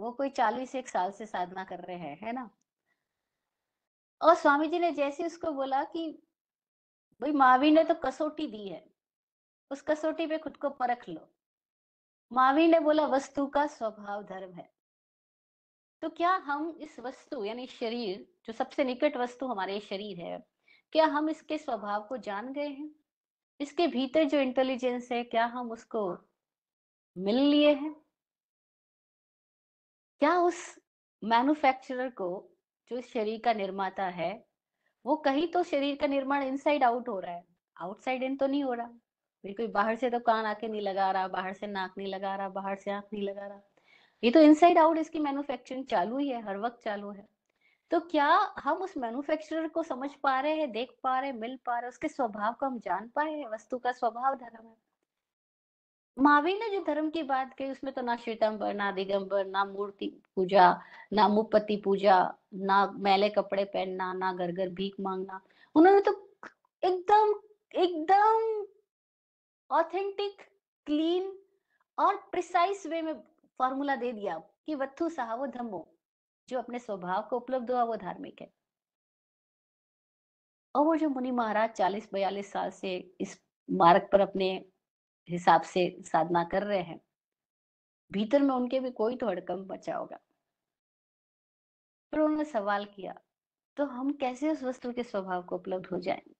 वो कोई चालीस एक साल से साधना कर रहे हैं है ना और स्वामी जी ने जैसे उसको बोला कि भाई मावी ने तो कसौटी दी है उस कसौटी पे खुद को परख लो मावी ने बोला वस्तु का स्वभाव धर्म है तो क्या हम इस वस्तु यानी शरीर जो सबसे निकट वस्तु हमारे शरीर है क्या हम इसके स्वभाव को जान गए हैं इसके भीतर जो इंटेलिजेंस है क्या हम उसको मिल लिए हैं क्या उस मैन्युफैक्चरर को जो इस शरीर का निर्माता है वो कहीं तो शरीर का निर्माण इनसाइड आउट हो रहा है आउटसाइड इन तो नहीं हो रहा बिल्कुल बाहर से तो कान आके नहीं लगा रहा बाहर से नाक नहीं लगा रहा बाहर से आंख नहीं लगा रहा ये तो इनसाइड आउट इसकी मैन्युफैक्चरिंग चालू ही है हर वक्त चालू है तो क्या हम उस मैन्युफैक्चरर को समझ पा रहे हैं देख पा रहे हैं मिल पा रहे हैं उसके स्वभाव को हम जान पाए हैं वस्तु का स्वभाव धर्म है महावीर ने जो धर्म की बात कही उसमें तो ना श्वेतंबर ना दिगंबर ना मूर्ति पूजा ना मुपति पूजा ना मैले कपड़े पहनना ना घर घर भीख मांगना उन्होंने तो एकदम एकदम ऑथेंटिक क्लीन और प्रिसाइस वे में फॉर्मूला दे दिया कि वत्थु साहब वो धम्मो जो अपने स्वभाव को उपलब्ध हुआ वो धार्मिक है और वो जो मुनि महाराज चालीस बयालीस साल से इस मार्ग पर अपने हिसाब से साधना कर रहे हैं भीतर में उनके भी कोई तो हड़कम बचा होगा फिर उन्होंने सवाल किया तो हम कैसे उस वस्तु के स्वभाव को उपलब्ध हो जाएंगे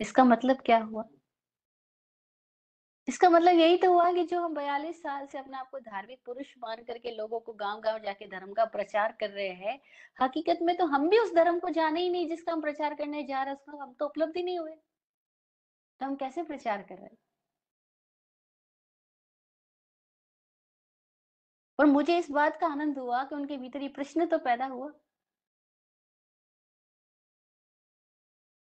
इसका मतलब क्या हुआ इसका मतलब यही तो हुआ कि जो हम बयालीस साल से अपने आप को धार्मिक पुरुष मान करके लोगों को गांव गांव जाके धर्म का प्रचार कर रहे हैं हकीकत में तो हम भी उस धर्म को जाने ही नहीं जिसका हम प्रचार करने जा रहे हैं उसका हम तो उपलब्ध ही नहीं हुए
तो हम कैसे प्रचार कर रहे हैं और मुझे इस बात का आनंद हुआ कि उनके भीतर ये प्रश्न तो पैदा हुआ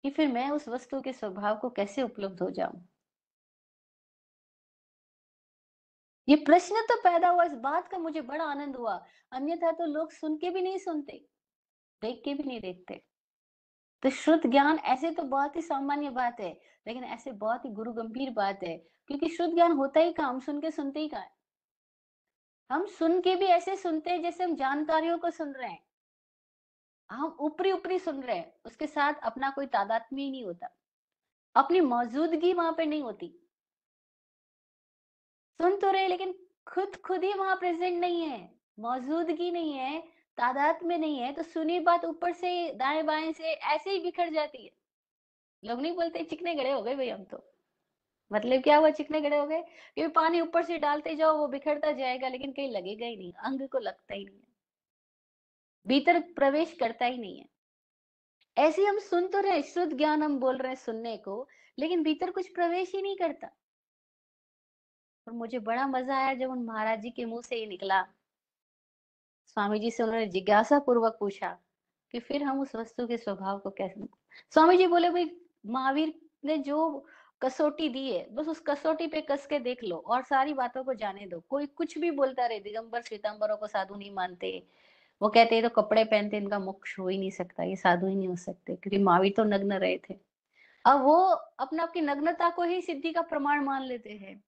कि फिर मैं उस वस्तु के स्वभाव को कैसे उपलब्ध हो जाऊं ये प्रश्न
तो पैदा हुआ इस बात का मुझे बड़ा आनंद हुआ अन्यथा तो लोग सुन के भी नहीं सुनते देख के भी नहीं देखते तो शुद्ध ज्ञान ऐसे तो बहुत ही सामान्य बात है लेकिन ऐसे बहुत ही गुरु गंभीर बात है क्योंकि शुद्ध ज्ञान होता ही कहा हम सुन के सुनते ही कहा हम सुन के भी ऐसे सुनते हैं जैसे हम जानकारियों को सुन रहे हैं हम ऊपरी ऊपरी सुन रहे हैं उसके साथ अपना कोई तादात्म्य नहीं होता अपनी मौजूदगी वहां पे नहीं होती सुन तो रहे लेकिन खुद खुद ही वहां प्रेजेंट नहीं है मौजूदगी नहीं है तादाद में नहीं है तो सुनी बात ऊपर से दाएं बाएं से ऐसे ही बिखर जाती है लोग नहीं बोलते चिकने गड़े हो गए भाई हम तो मतलब क्या हुआ चिकने गड़े हो गए क्योंकि पानी ऊपर से डालते जाओ वो बिखरता जाएगा लेकिन कहीं लगेगा ही नहीं अंग को लगता ही नहीं है भीतर प्रवेश करता ही नहीं है ऐसे हम सुन तो रहे शुद्ध ज्ञान हम बोल रहे हैं सुनने को लेकिन भीतर कुछ प्रवेश ही नहीं करता और मुझे बड़ा मजा आया जब उन महाराज जी के मुंह से ये निकला स्वामी जी से उन्होंने जिज्ञासा पूर्वक पूछा कि फिर हम उस वस्तु के स्वभाव को कैसे स्वामी जी बोले भाई महावीर ने जो कसौटी दी है बस उस कसौटी पे कस के देख लो और सारी बातों को जाने दो कोई कुछ भी बोलता रहे दिगंबर श्वेतांबरों को साधु नहीं मानते वो कहते हैं तो कपड़े पहनते इनका मोक्ष हो ही नहीं सकता ये साधु ही नहीं हो सकते क्योंकि महावीर तो नग्न रहे थे अब वो अपना आपकी नग्नता को ही सिद्धि का प्रमाण मान लेते हैं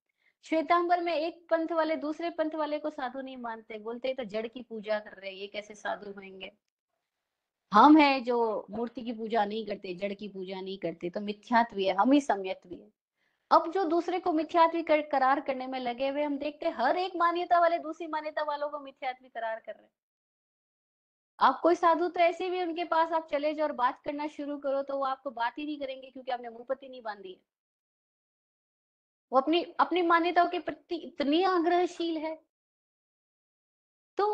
श्वेतांबर में एक पंथ वाले दूसरे पंथ वाले को साधु नहीं मानते बोलते तो जड़ की पूजा कर रहे ये कैसे साधु होंगे हम हैं जो मूर्ति की पूजा नहीं करते जड़ की पूजा नहीं करते तो मिथ्यात्व है हम ही सम्यत्व है अब जो दूसरे को मिथ्यात्वी कर, करार करने में लगे हुए हम देखते हर एक मान्यता वाले दूसरी मान्यता वालों को मिथ्यात्वी करार कर रहे आप कोई साधु तो ऐसे भी उनके पास आप चले जाओ और बात करना शुरू करो तो वो आपको बात ही नहीं करेंगे क्योंकि आपने मुंह नहीं बांधी
है वो अपनी अपनी मान्यताओं के प्रति इतनी आग्रहशील है तो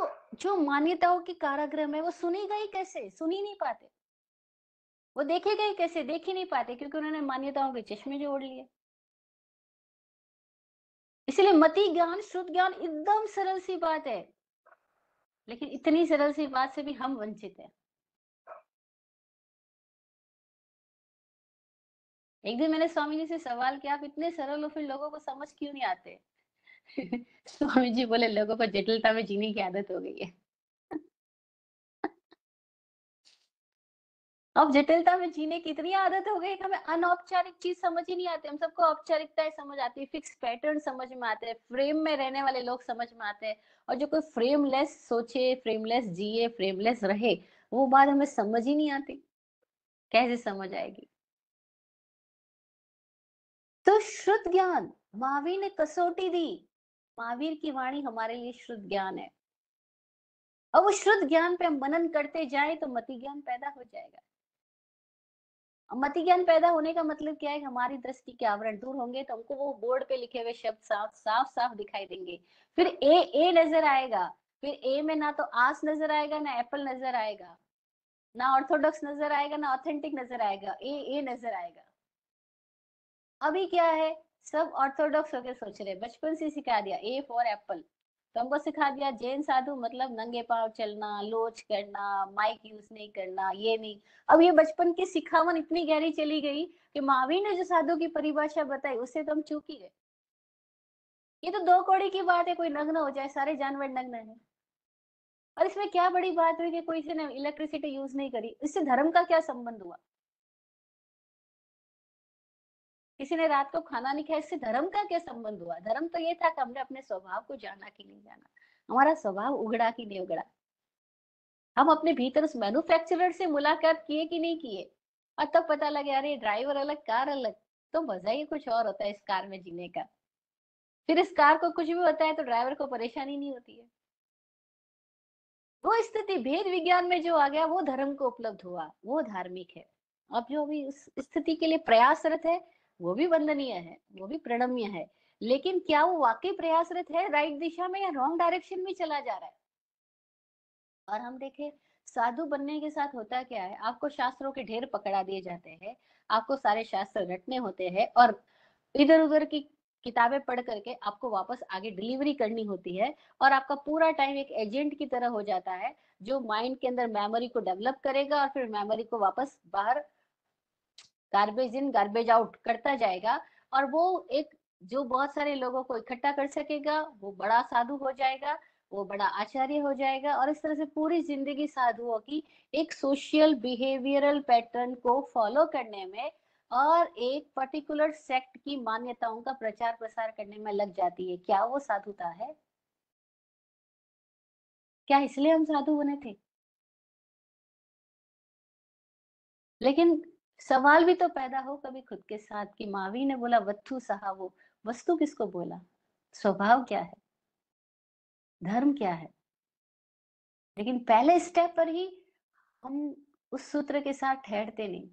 जो मान्यताओं की कारागृह में वो सुनी गई कैसे सुनी नहीं पाते वो देखे गए कैसे देख ही नहीं पाते क्योंकि उन्होंने मान्यताओं के चश्मे जोड़ लिए इसलिए मति ज्ञान श्रुत ज्ञान एकदम सरल सी बात है लेकिन इतनी सरल सी बात से भी हम वंचित हैं एक दिन मैंने स्वामी जी से सवाल किया आप इतने सरल हो फिर लोगों को समझ क्यों नहीं आते स्वामी
जी बोले लोगों को जटिलता में जीने की आदत हो गई है अब जटिलता में जीने की इतनी आदत हो गई हमें अनौपचारिक चीज समझ ही नहीं आती हम सबको ही समझ आती है फिक्स पैटर्न समझ में आते हैं फ्रेम में रहने वाले लोग समझ में आते हैं और जो कोई फ्रेमलेस सोचे फ्रेमलेस जिए फ्रेमलेस रहे वो
बात हमें समझ ही नहीं आती कैसे समझ आएगी तो श्रुत ज्ञान महावीर ने कसौटी दी महावीर की
वाणी हमारे लिए श्रुद्ध ज्ञान है और वो श्रुद्ध ज्ञान पे हम मनन करते जाए तो मति ज्ञान पैदा हो जाएगा मति ज्ञान पैदा होने का मतलब क्या है हमारी दृष्टि के आवरण दूर होंगे तो हमको वो बोर्ड पे लिखे हुए शब्द साफ साफ साफ दिखाई देंगे फिर ए ए नजर आएगा फिर ए में ना तो आस नजर आएगा ना एप्पल नजर आएगा ना ऑर्थोडॉक्स नजर आएगा ना ऑथेंटिक नजर आएगा ए ए नजर आएगा अभी क्या है सब ऑर्थोडॉक्स होकर सोच रहे बचपन से सिखा दिया ए फॉर एप्पल तो हमको सिखा दिया जैन साधु मतलब नंगे पांव चलना लोच करना माइक यूज नहीं करना ये नहीं अब ये बचपन की सिखावन इतनी गहरी चली गई कि महावीर ने जो साधु की परिभाषा बताई उससे तो हम चूक ही गए ये तो दो कौड़ी की बात है कोई नग्न हो जाए सारे जानवर नग्न है और इसमें क्या बड़ी बात हुई कि कोई ने इलेक्ट्रिसिटी यूज नहीं करी इससे धर्म का क्या संबंध हुआ किसी ने रात को खाना नहीं खाया इससे धर्म का क्या संबंध हुआ धर्म तो ये था कि हमने अपने स्वभाव को जाना कि नहीं जाना हमारा स्वभाव उगड़ा कि नहीं उगड़ा हम अपने भीतर उस मैन्युफैक्चरर से मुलाकात किए कि नहीं किए और तब तो पता लगे अरे ड्राइवर अलग कार अलग तो मजा ही कुछ और होता है इस कार में जीने का फिर इस कार को कुछ भी होता है तो ड्राइवर को परेशानी नहीं होती है वो स्थिति भेद विज्ञान में जो आ गया वो धर्म को उपलब्ध हुआ वो धार्मिक है अब जो अभी उस स्थिति के लिए प्रयासरत है वो भी वंदनीय है वो भी प्रणम्य है लेकिन क्या वो वाकई प्रयासरत है राइट दिशा में या रॉन्ग डायरेक्शन में चला जा रहा है और हम देखें साधु बनने के साथ होता क्या है आपको शास्त्रों के ढेर पकड़ा दिए जाते हैं आपको सारे शास्त्र रटने होते हैं और इधर उधर की किताबें पढ़ करके आपको वापस आगे डिलीवरी करनी होती है और आपका पूरा टाइम एक एजेंट की तरह हो जाता है जो माइंड के अंदर मेमोरी को डेवलप करेगा और फिर मेमोरी को वापस बाहर गार्बेज इन गार्बेज आउट करता जाएगा और वो एक जो बहुत सारे लोगों को इकट्ठा कर सकेगा वो बड़ा साधु हो जाएगा वो बड़ा आचार्य हो जाएगा और इस तरह से पूरी जिंदगी साधुओं की एक सोशल बिहेवियरल पैटर्न को फॉलो करने में और एक पर्टिकुलर सेक्ट की मान्यताओं का प्रचार प्रसार करने में लग जाती है क्या वो साधुता है
क्या इसलिए हम साधु बने थे लेकिन सवाल भी तो पैदा हो कभी खुद के साथ कि
मावी ने बोला वत्थु सहा वो वस्तु किसको बोला स्वभाव क्या है धर्म क्या है लेकिन पहले स्टेप पर ही हम उस सूत्र के साथ ठहरते नहीं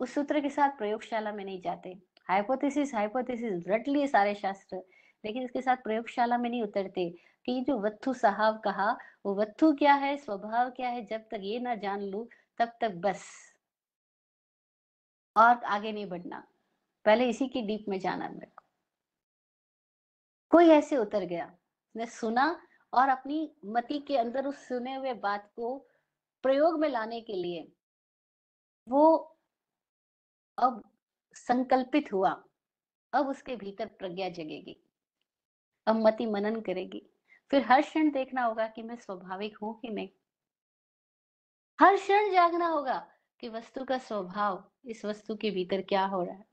उस सूत्र के साथ प्रयोगशाला में नहीं जाते हाइपोथेसिस हाइपोथेसिस रट लिए सारे शास्त्र लेकिन इसके साथ प्रयोगशाला में नहीं उतरते कि जो वत्थु सहाव कहा वो वत्थु क्या है स्वभाव क्या है जब तक ये ना जान लू
तब तक बस और आगे नहीं बढ़ना पहले इसी की डीप में जाना मेरे को कोई ऐसे उतर गया ने
सुना और अपनी मति के अंदर उस सुने हुए बात को प्रयोग में लाने के लिए वो अब संकल्पित हुआ अब उसके भीतर प्रज्ञा जगेगी अब मति मनन करेगी फिर हर क्षण देखना होगा कि मैं स्वाभाविक हूं कि नहीं हर क्षण
जागना होगा कि वस्तु का स्वभाव इस वस्तु के भीतर क्या हो रहा है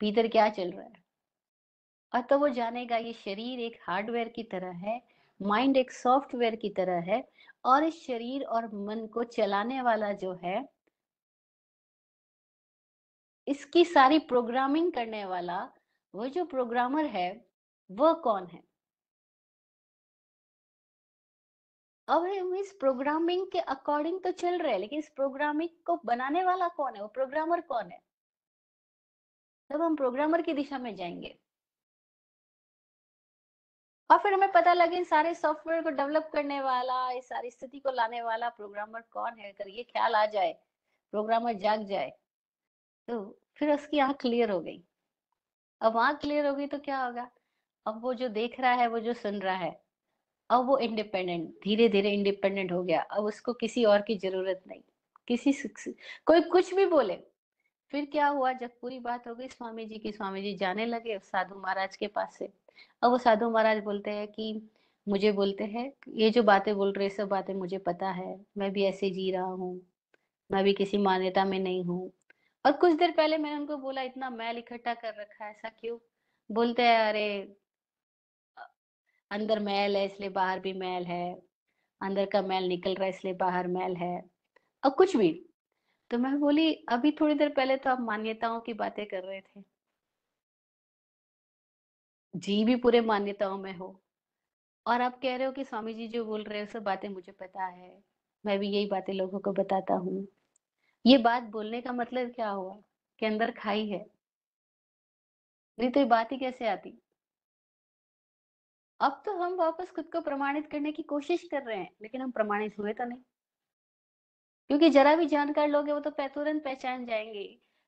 भीतर क्या चल रहा है और
तो वो जानेगा ये शरीर एक हार्डवेयर की तरह है माइंड एक सॉफ्टवेयर की तरह है और इस शरीर और मन को चलाने वाला जो है
इसकी सारी प्रोग्रामिंग करने वाला वो जो प्रोग्रामर है वह कौन है अब
हम इस प्रोग्रामिंग के अकॉर्डिंग तो चल रहे हैं लेकिन इस प्रोग्रामिंग को बनाने वाला कौन है वो
प्रोग्रामर कौन है तब हम प्रोग्रामर की दिशा में जाएंगे और फिर हमें पता लगे इन सारे सॉफ्टवेयर को डेवलप करने वाला इस
सारी स्थिति को लाने वाला प्रोग्रामर कौन है अगर ये ख्याल आ जाए प्रोग्रामर जाग जाए तो फिर उसकी आंख क्लियर हो गई अब आंख क्लियर हो गई तो क्या होगा अब वो जो देख रहा है वो जो सुन रहा है अब वो इंडिपेंडेंट धीरे धीरे इंडिपेंडेंट हो गया अब उसको किसी और की जरूरत नहीं किसी कोई कुछ भी बोले फिर क्या हुआ जब पूरी बात हो गई स्वामी जी की स्वामी जी जाने लगे साधु महाराज के पास से अब वो साधु महाराज बोलते हैं कि मुझे बोलते हैं ये जो बातें बोल रहे सब बातें मुझे पता है मैं भी ऐसे जी रहा हूँ मैं भी किसी मान्यता में नहीं हूँ और कुछ देर पहले मैंने उनको बोला इतना मैल इकट्ठा कर रखा है ऐसा क्यों बोलते हैं अरे अंदर मैल है इसलिए बाहर भी मैल है अंदर का मैल निकल रहा है इसलिए बाहर मैल है और कुछ भी तो मैं बोली अभी थोड़ी देर पहले तो आप मान्यताओं की बातें कर रहे थे जी भी पूरे मान्यताओं में हो और आप कह रहे हो कि स्वामी जी जो बोल रहे हो सब बातें मुझे पता है मैं भी यही बातें लोगों को बताता हूँ ये बात बोलने का मतलब क्या हुआ कि अंदर खाई है नहीं तो ये बात ही कैसे आती अब तो हम वापस खुद को प्रमाणित करने की कोशिश कर रहे हैं लेकिन हम प्रमाणित हुए तो नहीं क्योंकि जरा भी जानकार लोग है वो तो तुरंत पहचान जाएंगे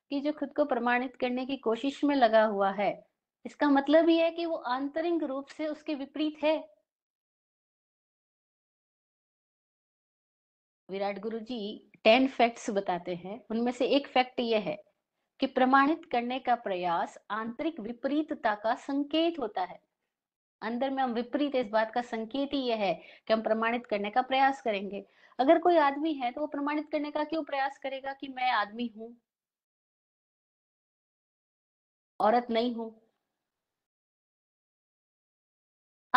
कि जो खुद को प्रमाणित करने की कोशिश में लगा हुआ है इसका मतलब ये है कि
वो आंतरिक रूप से उसके विपरीत है विराट गुरु जी टेन फैक्ट्स बताते हैं उनमें से एक फैक्ट
ये है कि प्रमाणित करने का प्रयास आंतरिक विपरीतता का संकेत होता है अंदर में हम विपरीत इस बात का संकेत ही यह है कि हम प्रमाणित करने का प्रयास करेंगे अगर कोई आदमी है तो वो प्रमाणित करने का क्यों प्रयास करेगा कि मैं आदमी हूं
औरत नहीं हूं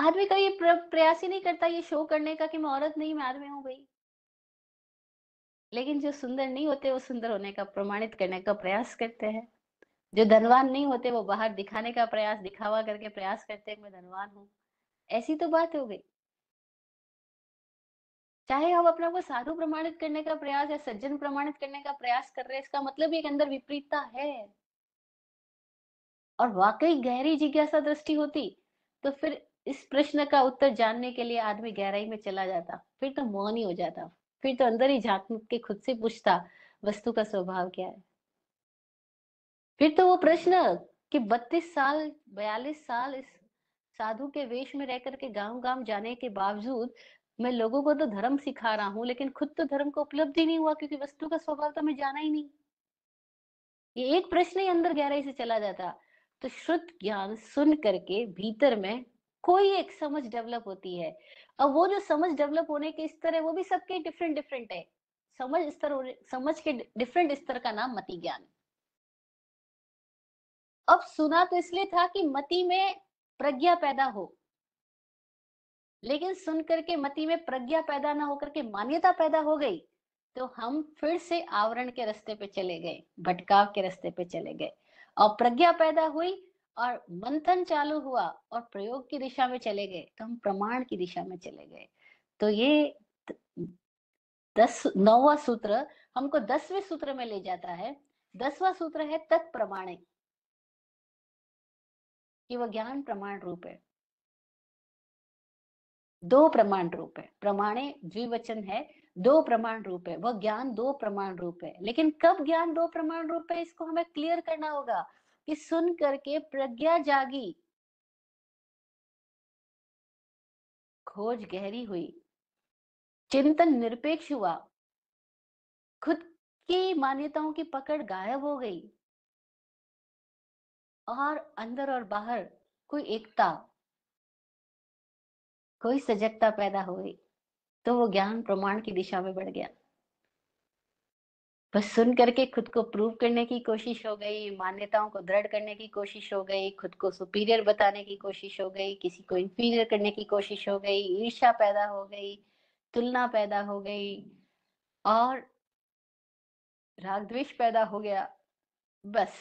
आदमी का ये प्रयास ही नहीं करता ये शो करने का कि मैं औरत नहीं मैं
आदमी हूं भाई लेकिन जो सुंदर नहीं होते वो सुंदर होने का प्रमाणित करने का प्रयास करते हैं जो धनवान नहीं होते वो बाहर दिखाने का प्रयास दिखावा करके प्रयास करते हैं मैं धनवान हूँ ऐसी तो बात हो गई चाहे हम अपना को साधु प्रमाणित करने का प्रयास या सज्जन प्रमाणित करने का प्रयास कर रहे हैं इसका मतलब एक अंदर विपरीतता है और वाकई गहरी जिज्ञासा दृष्टि होती तो फिर इस प्रश्न का उत्तर जानने के लिए आदमी गहराई में चला जाता फिर तो मौन ही हो जाता फिर तो अंदर ही झांक के खुद से पूछता वस्तु का स्वभाव क्या है फिर तो वो प्रश्न कि 32 साल 42 साल इस साधु के वेश में रह करके गांव गांव जाने के बावजूद मैं लोगों को तो धर्म सिखा रहा हूँ लेकिन खुद तो धर्म को उपलब्धि नहीं हुआ क्योंकि वस्तु का स्वभाव तो मैं जाना ही नहीं ये एक प्रश्न ही अंदर गहराई से चला जाता तो श्रुत ज्ञान सुन करके भीतर में कोई एक समझ डेवलप होती है अब वो जो समझ डेवलप होने के स्तर है वो भी सबके डिफरेंट डिफरेंट है समझ स्तर समझ के डिफरेंट स्तर का नाम मति ज्ञान है
अब सुना तो इसलिए था कि मति में प्रज्ञा पैदा हो लेकिन सुन करके मति में प्रज्ञा पैदा ना
होकर के मान्यता पैदा हो गई तो हम फिर से आवरण के रास्ते पे चले गए भटकाव के रास्ते पे चले गए और प्रज्ञा पैदा हुई और मंथन चालू हुआ और प्रयोग की दिशा में चले गए तो हम प्रमाण की दिशा में चले गए तो ये दस नौवा सूत्र हमको दसवें सूत्र में ले जाता है
दसवा सूत्र है तत्प्रमाणिक वह ज्ञान प्रमाण रूप है दो प्रमाण रूप है प्रमाणे
द्विवचन है दो प्रमाण रूप है वह ज्ञान दो प्रमाण रूप है लेकिन कब ज्ञान दो प्रमाण
रूप है इसको हमें क्लियर करना होगा कि सुन करके प्रज्ञा जागी खोज गहरी हुई चिंतन निरपेक्ष हुआ खुद की मान्यताओं की पकड़ गायब हो गई और अंदर और बाहर कोई एकता कोई सजगता पैदा हुई तो वो
ज्ञान प्रमाण की दिशा में बढ़ गया बस सुन करके खुद को प्रूव करने की कोशिश हो गई मान्यताओं को दृढ़ करने की कोशिश हो गई खुद को सुपीरियर बताने की कोशिश हो गई किसी को इंफीरियर करने की कोशिश हो गई ईर्ष्या पैदा हो गई तुलना पैदा हो गई और राग द्वेष पैदा हो गया बस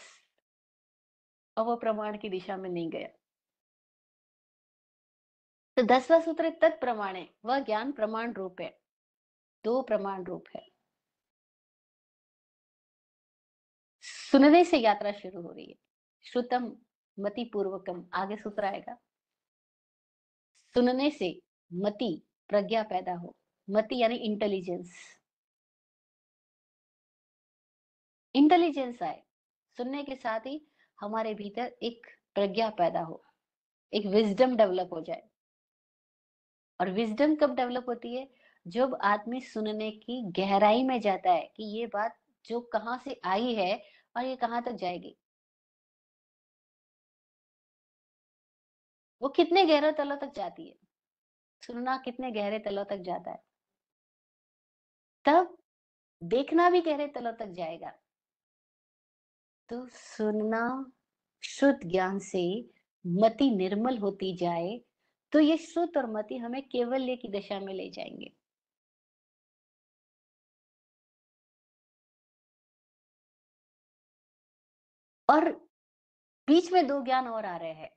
प्रमाण की दिशा में नहीं गया
तो दसवा सूत्र तत् प्रमाण है वह ज्ञान प्रमाण रूप है दो प्रमाण रूप है सुनने से यात्रा शुरू हो रही है श्रुतम मति पूर्वकम आगे सूत्र आएगा सुनने से मति प्रज्ञा पैदा हो मति यानी इंटेलिजेंस इंटेलिजेंस
आए सुनने के साथ ही हमारे भीतर एक प्रज्ञा पैदा हो एक विजडम डेवलप हो जाए और विजडम कब डेवलप होती है जब
आदमी सुनने की गहराई में जाता है कि ये बात जो कहा से आई है और ये कहां तक जाएगी वो कितने गहरे तलों तक जाती है सुनना कितने गहरे तलों तक जाता है
तब देखना भी गहरे तलों तक जाएगा
तो सुनना शुद्ध ज्ञान से मति निर्मल होती जाए तो ये शुद्ध और मति हमें केवल की दशा में ले जाएंगे और बीच में दो ज्ञान और आ रहे हैं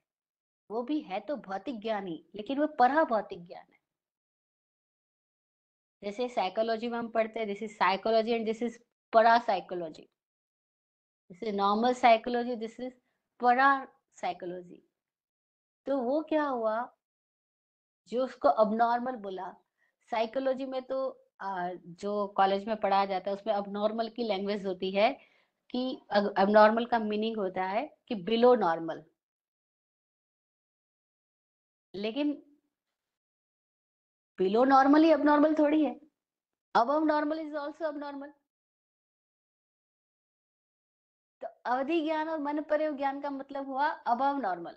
वो भी है तो भौतिक ज्ञान ही लेकिन वो परा भौतिक ज्ञान है
जैसे साइकोलॉजी में हम पढ़ते हैं this is psychology and this is para psychology जैसे normal psychology this is para psychology तो वो क्या हुआ जो उसको अब नॉर्मल बोला साइकोलॉजी में तो जो कॉलेज में पढ़ाया जाता है उसमें अब नॉर्मल की लैंग्वेज होती है कि
अब नॉर्मल का मीनिंग होता है कि बिलो नॉर्मल लेकिन बिलो नॉर्मल ही अब नॉर्मल थोड़ी है अब अब नॉर्मल इज ऑल्सो अब नॉर्मल अवधि ज्ञान और मन प्रयोग ज्ञान का मतलब हुआ अबव नॉर्मल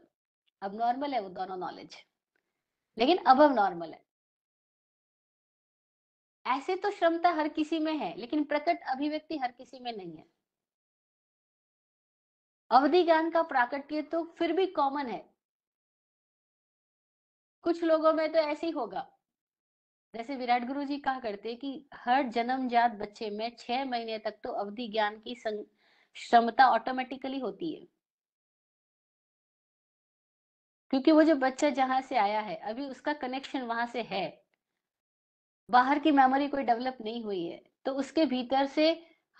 अब नॉर्मल है वो दोनों नॉलेज लेकिन अबव नॉर्मल है
ऐसे तो क्षमता हर किसी में है लेकिन प्रकट अभिव्यक्ति हर किसी में नहीं है
अवधि ज्ञान का प्राकट्य तो फिर भी कॉमन है कुछ लोगों में तो ऐसे ही होगा जैसे विराट गुरु जी
कहा करते कि हर जन्मजात बच्चे में छह महीने तक तो अवधि ज्ञान की
क्षमता ऑटोमेटिकली होती है क्योंकि वो जो बच्चा जहां से आया है अभी उसका कनेक्शन वहां से है बाहर की
मेमोरी कोई डेवलप नहीं हुई है तो उसके भीतर से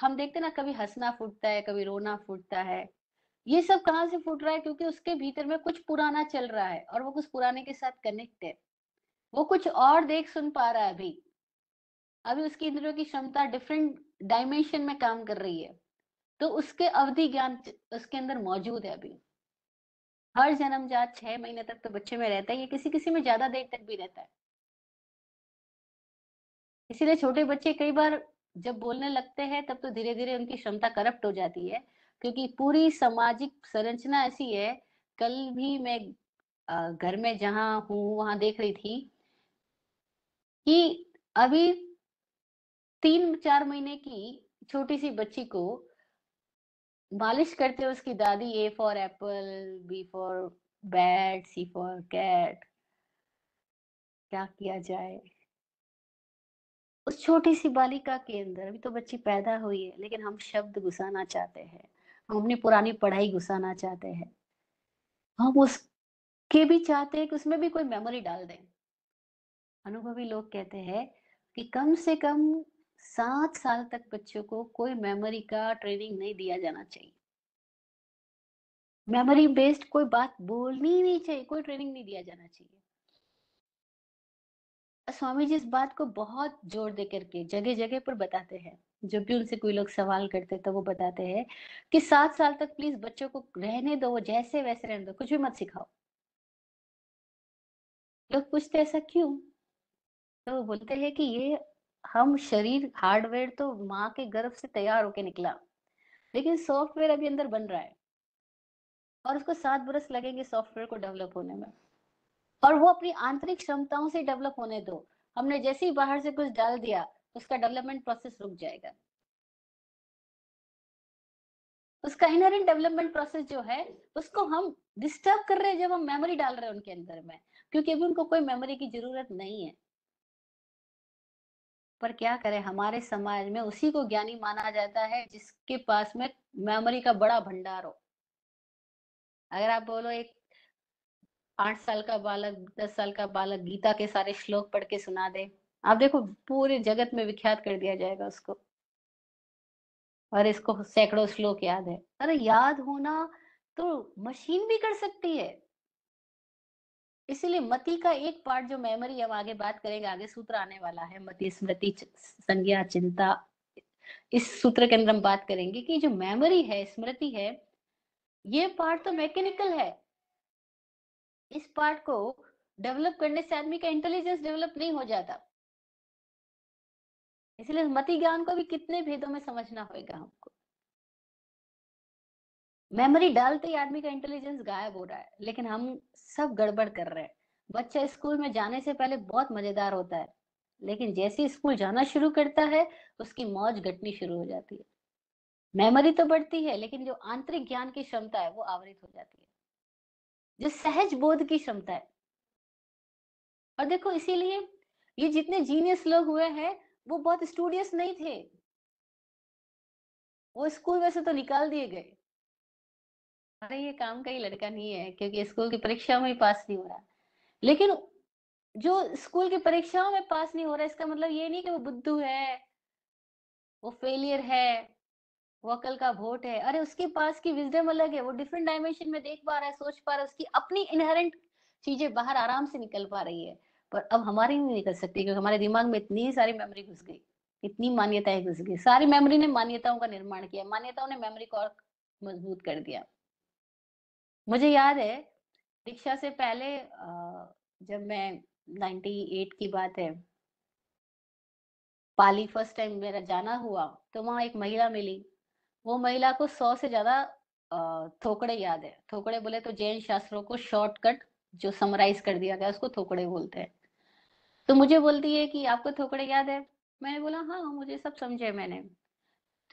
हम देखते ना कभी हंसना फूटता है कभी रोना फूटता है ये सब कहाँ से फूट रहा है क्योंकि उसके भीतर में कुछ पुराना चल रहा है और वो कुछ पुराने के साथ कनेक्ट है वो कुछ और देख सुन पा रहा है अभी अभी उसकी इंद्रियों की क्षमता डिफरेंट डायमेंशन में काम कर रही है तो उसके अवधि ज्ञान उसके अंदर मौजूद है अभी हर जन्म जात छह महीने तक तो बच्चे में रहता है ये किसी किसी में ज्यादा देर तक भी रहता है इसीलिए छोटे बच्चे कई बार जब बोलने लगते हैं तब तो धीरे धीरे उनकी क्षमता करप्ट हो जाती है क्योंकि पूरी सामाजिक संरचना ऐसी है कल भी मैं घर में जहां हूं वहां देख रही थी कि अभी तीन चार महीने की छोटी सी बच्ची को मालिश करते उसकी दादी A for apple B for bat C for cat क्या किया जाए उस छोटी सी बालिका के अंदर अभी तो बच्ची पैदा हुई है लेकिन हम शब्द घुसाना चाहते हैं हम अपनी पुरानी पढ़ाई घुसाना चाहते हैं हम उसके भी चाहते हैं कि उसमें भी कोई मेमोरी डाल दें अनुभवी लोग कहते हैं कि कम से कम सात साल तक बच्चों को कोई मेमोरी का ट्रेनिंग नहीं दिया जाना चाहिए मेमोरी बेस्ड कोई बात बोलनी नहीं चाहिए कोई ट्रेनिंग नहीं दिया जाना चाहिए स्वामी जी इस बात को बहुत जोर दे करके जगह जगह पर बताते हैं जब भी उनसे कोई लोग सवाल करते तो वो बताते हैं कि सात साल तक प्लीज बच्चों को रहने दो वो जैसे वैसे रहने दो कुछ भी मत सिखाओ लोग पूछते ऐसा क्यों तो वो बोलते हैं कि ये हम शरीर हार्डवेयर तो माँ के गर्भ से तैयार होके निकला लेकिन सॉफ्टवेयर अभी अंदर बन रहा है और उसको सात बरस लगेंगे सॉफ्टवेयर को डेवलप होने में और वो अपनी आंतरिक क्षमताओं से डेवलप होने दो हमने जैसे ही बाहर से कुछ डाल दिया उसका डेवलपमेंट प्रोसेस रुक जाएगा उसका इनहेरेंट डेवलपमेंट प्रोसेस जो है उसको हम डिस्टर्ब कर रहे हैं जब हम मेमोरी डाल रहे हैं उनके अंदर में क्योंकि अभी उनको कोई मेमोरी की जरूरत नहीं है पर क्या करें हमारे समाज में उसी को ज्ञानी माना जाता है जिसके पास में मेमोरी का बड़ा भंडार हो अगर आप बोलो एक आठ साल का बालक दस साल का बालक गीता के सारे श्लोक पढ़ के सुना दे आप देखो पूरे जगत में विख्यात कर दिया जाएगा उसको और इसको सैकड़ों श्लोक याद है अरे याद होना तो मशीन भी कर सकती है इसीलिए मति का एक पार्ट जो मेमोरी हम आगे बात करेंगे आगे सूत्र आने वाला है मति स्मृति संज्ञा चिंता इस सूत्र के अंदर हम बात करेंगे कि जो मेमोरी है स्मृति है ये पार्ट तो मैकेनिकल है इस पार्ट को डेवलप करने से आदमी का इंटेलिजेंस डेवलप नहीं हो जाता इसलिए मति ज्ञान को भी कितने भेदों में समझना होगा हमको मेमोरी डालते ही आदमी का इंटेलिजेंस गायब हो रहा है लेकिन हम सब गड़बड़ कर रहे हैं बच्चा स्कूल में जाने से पहले बहुत मजेदार होता है लेकिन जैसे स्कूल जाना शुरू करता है उसकी मौज घटनी शुरू हो जाती है मेमोरी तो बढ़ती है लेकिन जो आंतरिक ज्ञान की क्षमता है वो आवरित हो जाती है जो सहज बोध की क्षमता
है और देखो इसीलिए ये जितने जीनियस लोग हुए हैं वो बहुत स्टूडियस नहीं थे वो स्कूल में से तो निकाल
दिए गए अरे ये काम का ही लड़का नहीं है क्योंकि स्कूल की परीक्षाओं में पास नहीं हो रहा लेकिन जो स्कूल की परीक्षाओं में पास नहीं हो रहा इसका मतलब ये नहीं कि वो बुद्धू है वो फेलियर है वो अकल का वोट है अरे उसके पास की विजडम अलग है वो डिफरेंट डायमेंशन में देख पा रहा है सोच पा रहा है उसकी अपनी इनहेरेंट चीजें बाहर आराम से निकल पा रही है पर अब हमारी नहीं निकल सकती क्योंकि हमारे दिमाग में इतनी सारी मेमोरी घुस गई इतनी मान्यताएं घुस गई सारी मेमोरी ने मान्यताओं का निर्माण किया मान्यताओं ने मेमोरी को और मजबूत कर दिया मुझे याद है दीक्षा से पहले जब मैं 98 की बात है पाली फर्स्ट टाइम मेरा जाना हुआ तो वहां एक महिला मिली वो महिला को सौ से ज्यादा थोकड़े याद है थोकड़े बोले तो जैन शास्त्रों को शॉर्टकट जो समराइज कर दिया गया उसको थोकड़े बोलते हैं तो मुझे बोलती है कि आपको थोकड़े याद है मैंने बोला हाँ मुझे सब समझे मैंने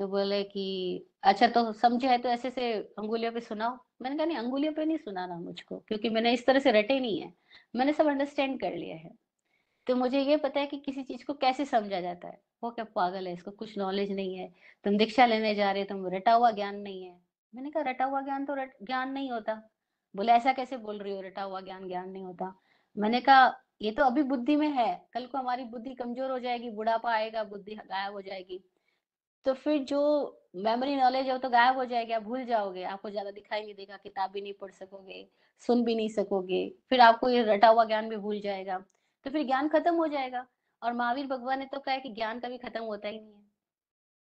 तो बोले कि अच्छा तो समझे है तो ऐसे से अंगुलियों पे सुनाओ मैंने कहा नहीं अंगुलियों पे नहीं सुनाना मुझको क्योंकि मैंने इस तरह से रटे नहीं है मैंने सब अंडरस्टैंड कर लिया है तो मुझे ये पता है कि किसी चीज को कैसे समझा जाता है वो क्या पागल है इसको कुछ नॉलेज नहीं है तुम दीक्षा लेने जा रहे हो तुम रटा हुआ ज्ञान नहीं है मैंने कहा रटा हुआ ज्ञान तो रट ज्ञान नहीं होता बोले ऐसा कैसे बोल रही हो रटा हुआ ज्ञान ज्ञान नहीं होता मैंने कहा ये तो अभी बुद्धि में है कल को हमारी बुद्धि कमजोर हो जाएगी बुढ़ापा आएगा बुद्धि गायब हो जाएगी तो फिर जो मेमोरी नॉलेज है वो तो गायब हो जाएगा भूल जाओगे आपको ज्यादा दिखाई नहीं देगा किताब भी नहीं पढ़ सकोगे सुन भी नहीं सकोगे फिर आपको ये रटा हुआ ज्ञान भी भूल जाएगा तो फिर ज्ञान खत्म हो जाएगा और महावीर भगवान ने तो कहा कि ज्ञान कभी खत्म होता ही नहीं है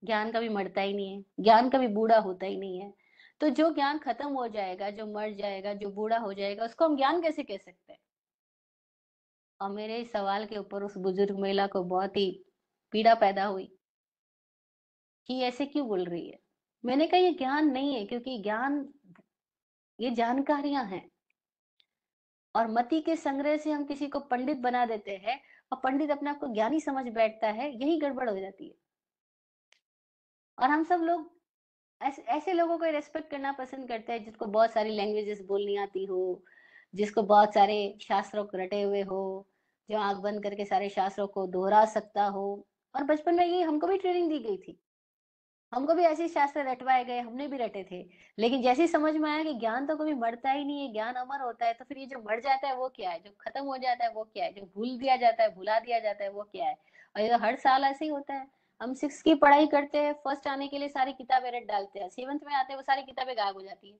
ज्ञान कभी मरता ही नहीं है ज्ञान कभी बूढ़ा होता ही नहीं है तो जो ज्ञान खत्म हो जाएगा जो मर जाएगा जो बूढ़ा हो जाएगा उसको हम ज्ञान कैसे कह सकते हैं और मेरे इस सवाल के ऊपर उस बुजुर्ग महिला को बहुत ही पीड़ा पैदा हुई कि ऐसे क्यों बोल रही है मैंने कहा ये ज्ञान नहीं है क्योंकि ज्ञान ये जानकारियां हैं और मति के संग्रह से हम किसी को पंडित बना देते हैं और पंडित अपने आप को ज्ञानी समझ बैठता है यही गड़बड़ हो जाती है और हम सब लोग ऐस, ऐसे लोगों को रेस्पेक्ट करना पसंद करते हैं जिसको बहुत सारी लैंग्वेजेस बोलनी आती हो जिसको बहुत सारे शास्त्रों को रटे हुए हो जो आंख बंद करके सारे शास्त्रों को दोहरा सकता हो और बचपन में ये हमको भी ट्रेनिंग दी गई थी हमको भी ऐसे शास्त्र रटवाए गए हमने भी रटे थे लेकिन जैसे ही समझ में आया कि ज्ञान तो कभी मरता ही नहीं है ज्ञान अमर होता है तो फिर ये जो मर जाता है वो क्या है जो खत्म हो जाता है वो क्या है जो भूल दिया जाता है भुला दिया जाता है वो क्या है और ये तो हर साल ऐसे ही होता है हम सिक्स की पढ़ाई करते हैं फर्स्ट आने के लिए सारी किताबें रट डालते हैं सेवंथ में आते हैं वो सारी किताबें गायब हो जाती है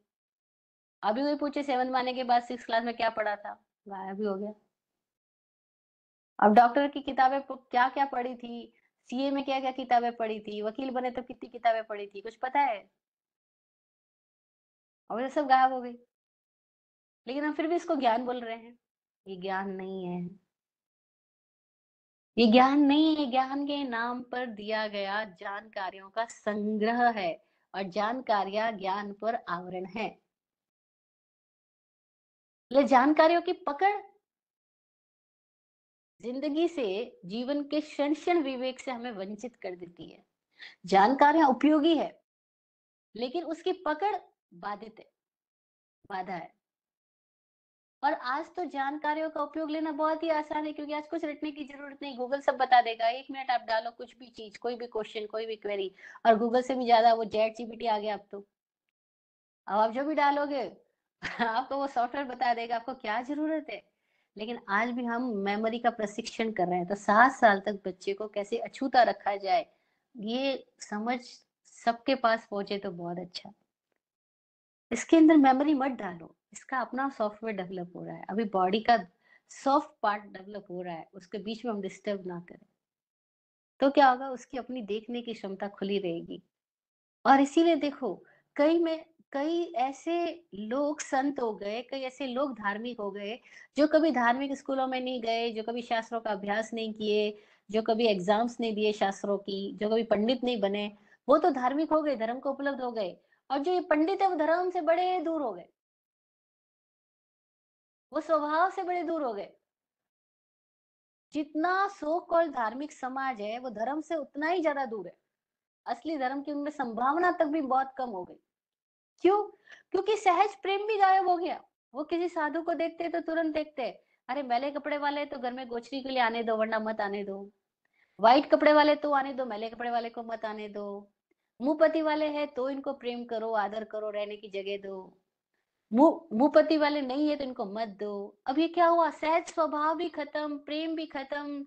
अभी कोई पूछे सेवंथ में आने के बाद सिक्स क्लास में क्या पढ़ा था गायब ही हो गया अब डॉक्टर की किताबें क्या क्या पढ़ी थी सीए में क्या क्या किताबें पढ़ी थी वकील बने तो कितनी किताबें पढ़ी थी कुछ पता है
और सब गायब हो गई लेकिन हम फिर भी इसको ज्ञान बोल रहे हैं ये ज्ञान नहीं है ये ज्ञान नहीं है ज्ञान
के नाम पर दिया गया जानकारियों का संग्रह है और जानकारियां
ज्ञान पर आवरण है ये जानकारियों की पकड़ जिंदगी से जीवन के क्षण क्षण विवेक
से हमें वंचित कर देती है
जानकारियां उपयोगी है
लेकिन उसकी पकड़ बाधित है बाधा है और आज तो जानकारियों का उपयोग लेना बहुत ही आसान है क्योंकि आज कुछ रटने की जरूरत नहीं गूगल सब बता देगा एक मिनट आप डालो कुछ भी चीज कोई भी क्वेश्चन कोई भी क्वेरी और गूगल से भी ज्यादा वो जेड जीबीटी आ गया अब तो अब आप जो भी डालोगे आपको वो सॉफ्टवेयर बता देगा आपको क्या जरूरत है लेकिन आज भी हम मेमोरी का प्रशिक्षण कर रहे हैं तो सात साल तक बच्चे को कैसे अछूता रखा जाए ये समझ सबके पास पहुंचे तो बहुत अच्छा इसके अंदर मेमोरी मत डालो इसका अपना सॉफ्टवेयर डेवलप हो रहा है अभी बॉडी का सॉफ्ट पार्ट डेवलप हो रहा है उसके बीच में हम डिस्टर्ब ना करें तो क्या होगा उसकी अपनी देखने की क्षमता खुली रहेगी और इसीलिए देखो कई में कई ऐसे लोग संत हो गए कई ऐसे लोग धार्मिक हो गए जो कभी धार्मिक स्कूलों में नहीं गए जो कभी शास्त्रों का अभ्यास नहीं किए जो कभी एग्जाम्स नहीं दिए शास्त्रों की जो कभी पंडित नहीं बने वो तो धार्मिक हो गए धर्म को उपलब्ध हो गए और जो
ये पंडित है वो धर्म से बड़े दूर हो गए वो स्वभाव से बड़े दूर हो गए जितना शोक और धार्मिक समाज है वो
धर्म से उतना ही ज्यादा दूर है असली धर्म की उनमें संभावना तक भी बहुत कम हो गई क्यों क्योंकि सहज प्रेम भी गायब हो गया वो किसी साधु को देखते तो तुरंत देखते अरे मैले कपड़े वाले तो घर में गोचरी के लिए आने दो वरना मत आने दो व्हाइट कपड़े वाले तो आने दो मैले कपड़े वाले को मत आने दो पति वाले है तो इनको प्रेम करो आदर करो रहने की जगह दो पति वाले नहीं है तो इनको मत दो अब ये क्या हुआ सहज स्वभाव भी खत्म प्रेम भी खत्म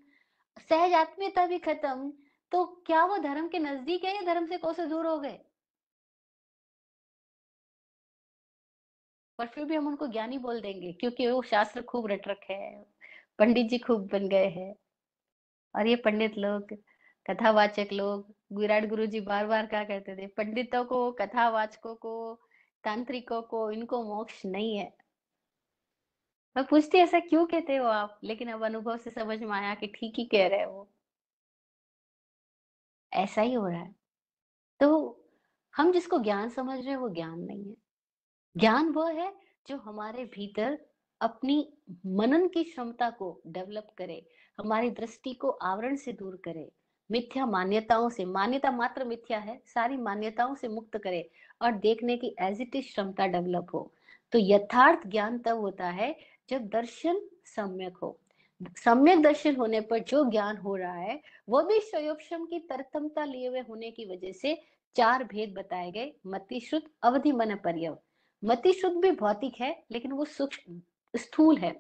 सहज आत्मीयता भी खत्म
तो क्या वो धर्म के नजदीक है या धर्म से कौन से दूर हो गए पर फिर भी हम उनको ज्ञानी बोल देंगे क्योंकि वो शास्त्र खूब
रट रखे हैं पंडित जी खूब बन गए हैं और ये पंडित लोग कथावाचक लोग विराट गुरु जी बार बार क्या कहते थे पंडितों को कथावाचकों को तांत्रिकों को इनको मोक्ष नहीं है मैं पूछती ऐसा क्यों कहते हो आप लेकिन अब अनुभव से समझ में आया कि ठीक ही कह रहे हो
ऐसा ही हो रहा है
तो हम जिसको ज्ञान समझ रहे हैं वो ज्ञान नहीं है ज्ञान वह है जो हमारे भीतर अपनी मनन की क्षमता को डेवलप करे हमारी दृष्टि को आवरण से दूर करे मिथ्या मान्यताओं से मान्यता मात्र मिथ्या है सारी मान्यताओं से मुक्त करे और देखने की एज इट इज क्षमता डेवलप हो तो यथार्थ ज्ञान तब होता है जब दर्शन सम्यक हो सम्यक दर्शन होने पर जो ज्ञान हो रहा है वो भी शयोपम की तरतमता लिए हुए होने की वजह से चार भेद बताए गए मतिश्रुत अवधि मन पर्यव मति शुद्ध भी भौतिक है लेकिन वो सूक्ष्म स्थूल है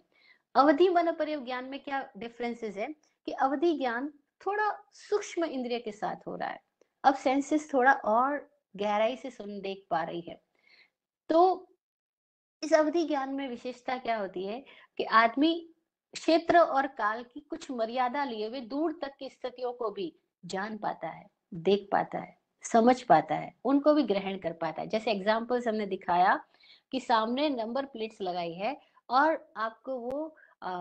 अवधि मन प्रयोग ज्ञान में क्या डिफरेंसेस है कि अवधि ज्ञान थोड़ा सूक्ष्म इंद्रिय के साथ हो रहा है अब सेंसेस थोड़ा और गहराई से सुन देख पा रही है तो इस अवधि ज्ञान में विशेषता क्या होती है कि आदमी क्षेत्र और काल की कुछ मर्यादा लिए हुए दूर तक की स्थितियों को भी जान पाता है देख पाता है समझ पाता है उनको भी ग्रहण कर पाता है जैसे एग्जाम्पल्स हमने दिखाया कि सामने नंबर प्लेट्स लगाई है और आपको वो आ,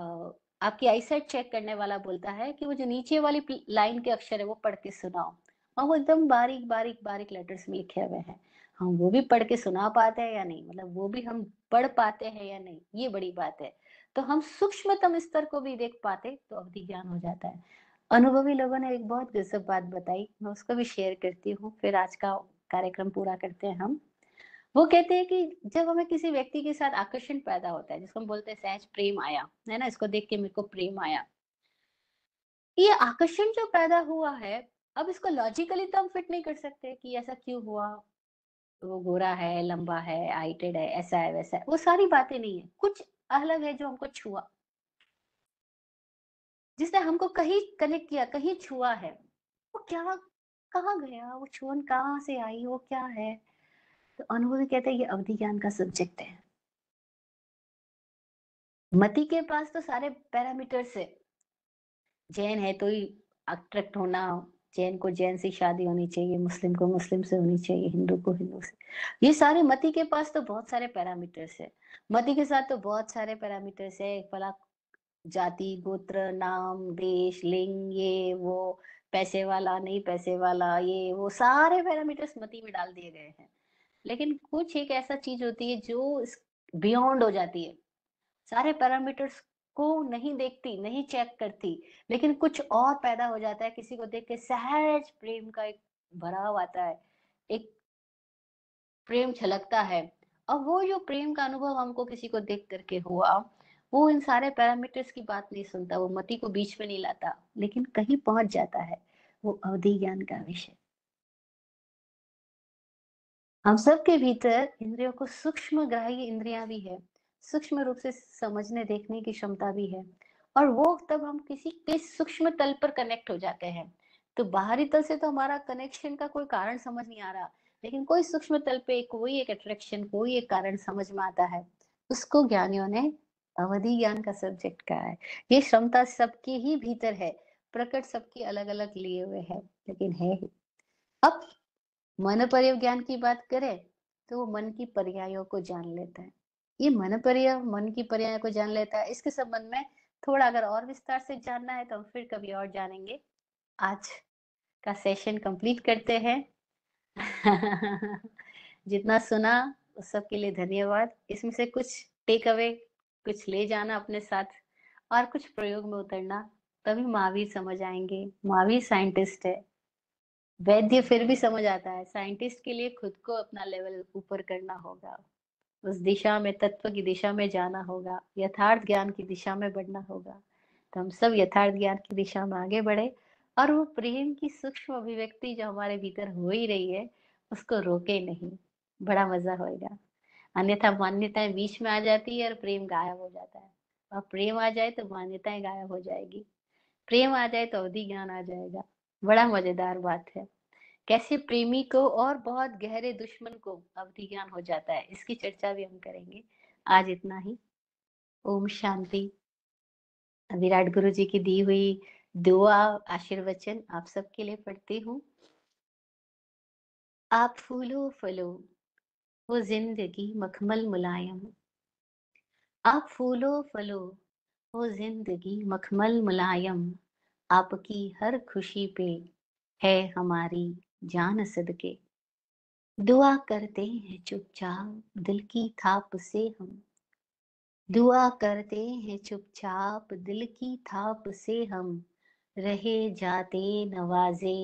आपकी आईसाइट चेक करने वाला बोलता है कि वो जो नीचे वाली लाइन के अक्षर है वो पढ़ के सुनाओ और वो एकदम बारीक बारीक बारीक लेटर्स में लिखे हुए हैं हम वो भी पढ़ के सुना पाते हैं या नहीं मतलब वो भी हम पढ़ पाते हैं या नहीं ये बड़ी बात है तो हम सूक्ष्मतम स्तर को भी देख पाते तो अवधि ज्ञान हो जाता है अनुभवी लोगों ने एक बहुत गजब बात बताई मैं उसको भी शेयर करती हूँ फिर आज का कार्यक्रम पूरा करते हैं हम वो कहते हैं कि जब हमें किसी व्यक्ति के साथ आकर्षण पैदा होता है जिसको हम बोलते हैं सहज प्रेम आया है ना इसको देख के मेरे को प्रेम आया ये आकर्षण जो पैदा हुआ है अब इसको लॉजिकली तो हम फिट नहीं कर सकते कि ऐसा क्यों हुआ वो गोरा है लंबा है हाइटेड है ऐसा है वैसा है वो सारी बातें नहीं है कुछ अलग है जो हमको छुआ जिसने हमको कहीं कनेक्ट किया कहीं छुआ है
वो क्या कहाँ गया वो छुअन कहाँ से आई वो क्या है तो अनुभव कहते हैं ये अवधि ज्ञान का सब्जेक्ट है मती के
पास तो सारे पैरामीटर से जैन है तो ही अट्रैक्ट होना जैन को जैन से शादी होनी चाहिए मुस्लिम को मुस्लिम से होनी चाहिए हिंदू को हिंदू से ये सारे मती के पास तो बहुत सारे पैरामीटर्स है मती के साथ तो बहुत सारे पैरामीटर्स है फला जाति गोत्र नाम देश लिंग ये वो पैसे वाला नहीं पैसे वाला ये वो सारे पैरामीटर स्मृति में डाल दिए गए हैं लेकिन कुछ एक ऐसा चीज होती है जो बियॉन्ड हो जाती है सारे पैरामीटर्स को नहीं देखती नहीं चेक करती लेकिन कुछ और पैदा हो जाता है किसी को देख के सहज प्रेम का एक भराव आता है एक प्रेम छलकता है और वो जो प्रेम का अनुभव हमको किसी को देख करके हुआ वो इन सारे पैरामीटर्स की बात नहीं सुनता वो मती को बीच में नहीं लाता लेकिन कहीं पहुंच जाता है वो अवधि ज्ञान का विषय हम सब के भीतर इंद्रियों को सूक्ष्म ग्राही इंद्रिया भी है सूक्ष्म रूप से समझने देखने की क्षमता भी है और वो तब हम किसी के सूक्ष्म तल पर कनेक्ट हो जाते हैं तो बाहरी तल से तो हमारा कनेक्शन का कोई कारण समझ नहीं आ रहा लेकिन कोई सूक्ष्म तल पे कोई एक अट्रैक्शन कोई एक कारण समझ में आता है उसको ज्ञानियों ने अवधि ज्ञान का सब्जेक्ट क्या है ये क्षमता सबके ही भीतर है प्रकट सबके अलग अलग लिए हुए है लेकिन है ही अब मन पर्यव ज्ञान की बात करें तो वो मन की पर्यायों को जान लेता है ये मन पर्याय मन की पर्याय को जान लेता है इसके संबंध में थोड़ा अगर और विस्तार से जानना है तो हम फिर कभी और जानेंगे आज का सेशन कंप्लीट करते हैं जितना सुना उस सब के लिए धन्यवाद इसमें से कुछ टेक अवे कुछ ले जाना अपने साथ और कुछ प्रयोग में उतरना तभी महावीर समझ आएंगे महावीर साइंटिस्ट है वैद्य फिर भी समझ आता है साइंटिस्ट के लिए खुद को अपना लेवल ऊपर करना होगा उस दिशा में तत्व की दिशा में जाना होगा यथार्थ ज्ञान की दिशा में बढ़ना होगा तो हम सब यथार्थ ज्ञान की दिशा में आगे बढ़े और वो प्रेम की सूक्ष्म अभिव्यक्ति जो हमारे भीतर हो ही रही है उसको रोके नहीं बड़ा मजा होएगा अन्यथा मान्यताएं बीच में आ जाती है और प्रेम गायब हो जाता है और प्रेम आ जाए तो मान्यताएं गायब हो जाएगी प्रेम आ जाए तो अवधि ज्ञान आ जाएगा बड़ा मजेदार बात है कैसे प्रेमी को और बहुत गहरे दुश्मन को अवधि ज्ञान हो जाता है इसकी चर्चा भी हम करेंगे आज इतना ही ओम शांति विराट गुरु जी की दी हुई दुआ आशीर्वचन आप सबके लिए पढ़ती हूँ आप फूलो फलो वो जिंदगी मखमल मुलायम आप फूलो फलो वो जिंदगी मखमल मुलायम आपकी हर खुशी पे है हमारी जान सदके दुआ करते हैं चुपचाप दिल की थाप से हम दुआ करते हैं चुपचाप दिल की थाप से हम रहे जाते नवाजे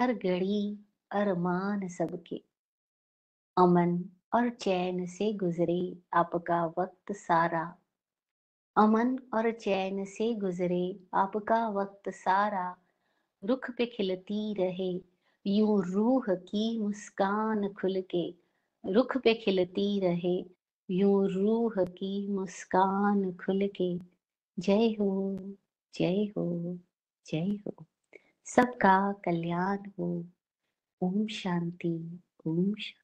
हर घड़ी अरमान सबके अमन और चैन से गुजरे आपका वक्त सारा अमन और चैन से गुजरे आपका वक्त सारा रुख पे खिलती रहे यूं रूह की मुस्कान खुल के रुख पे खिलती रहे यूं रूह की मुस्कान खुल के
जय हो जय हो जय हो सबका
कल्याण हो ओम शांति ओम शांति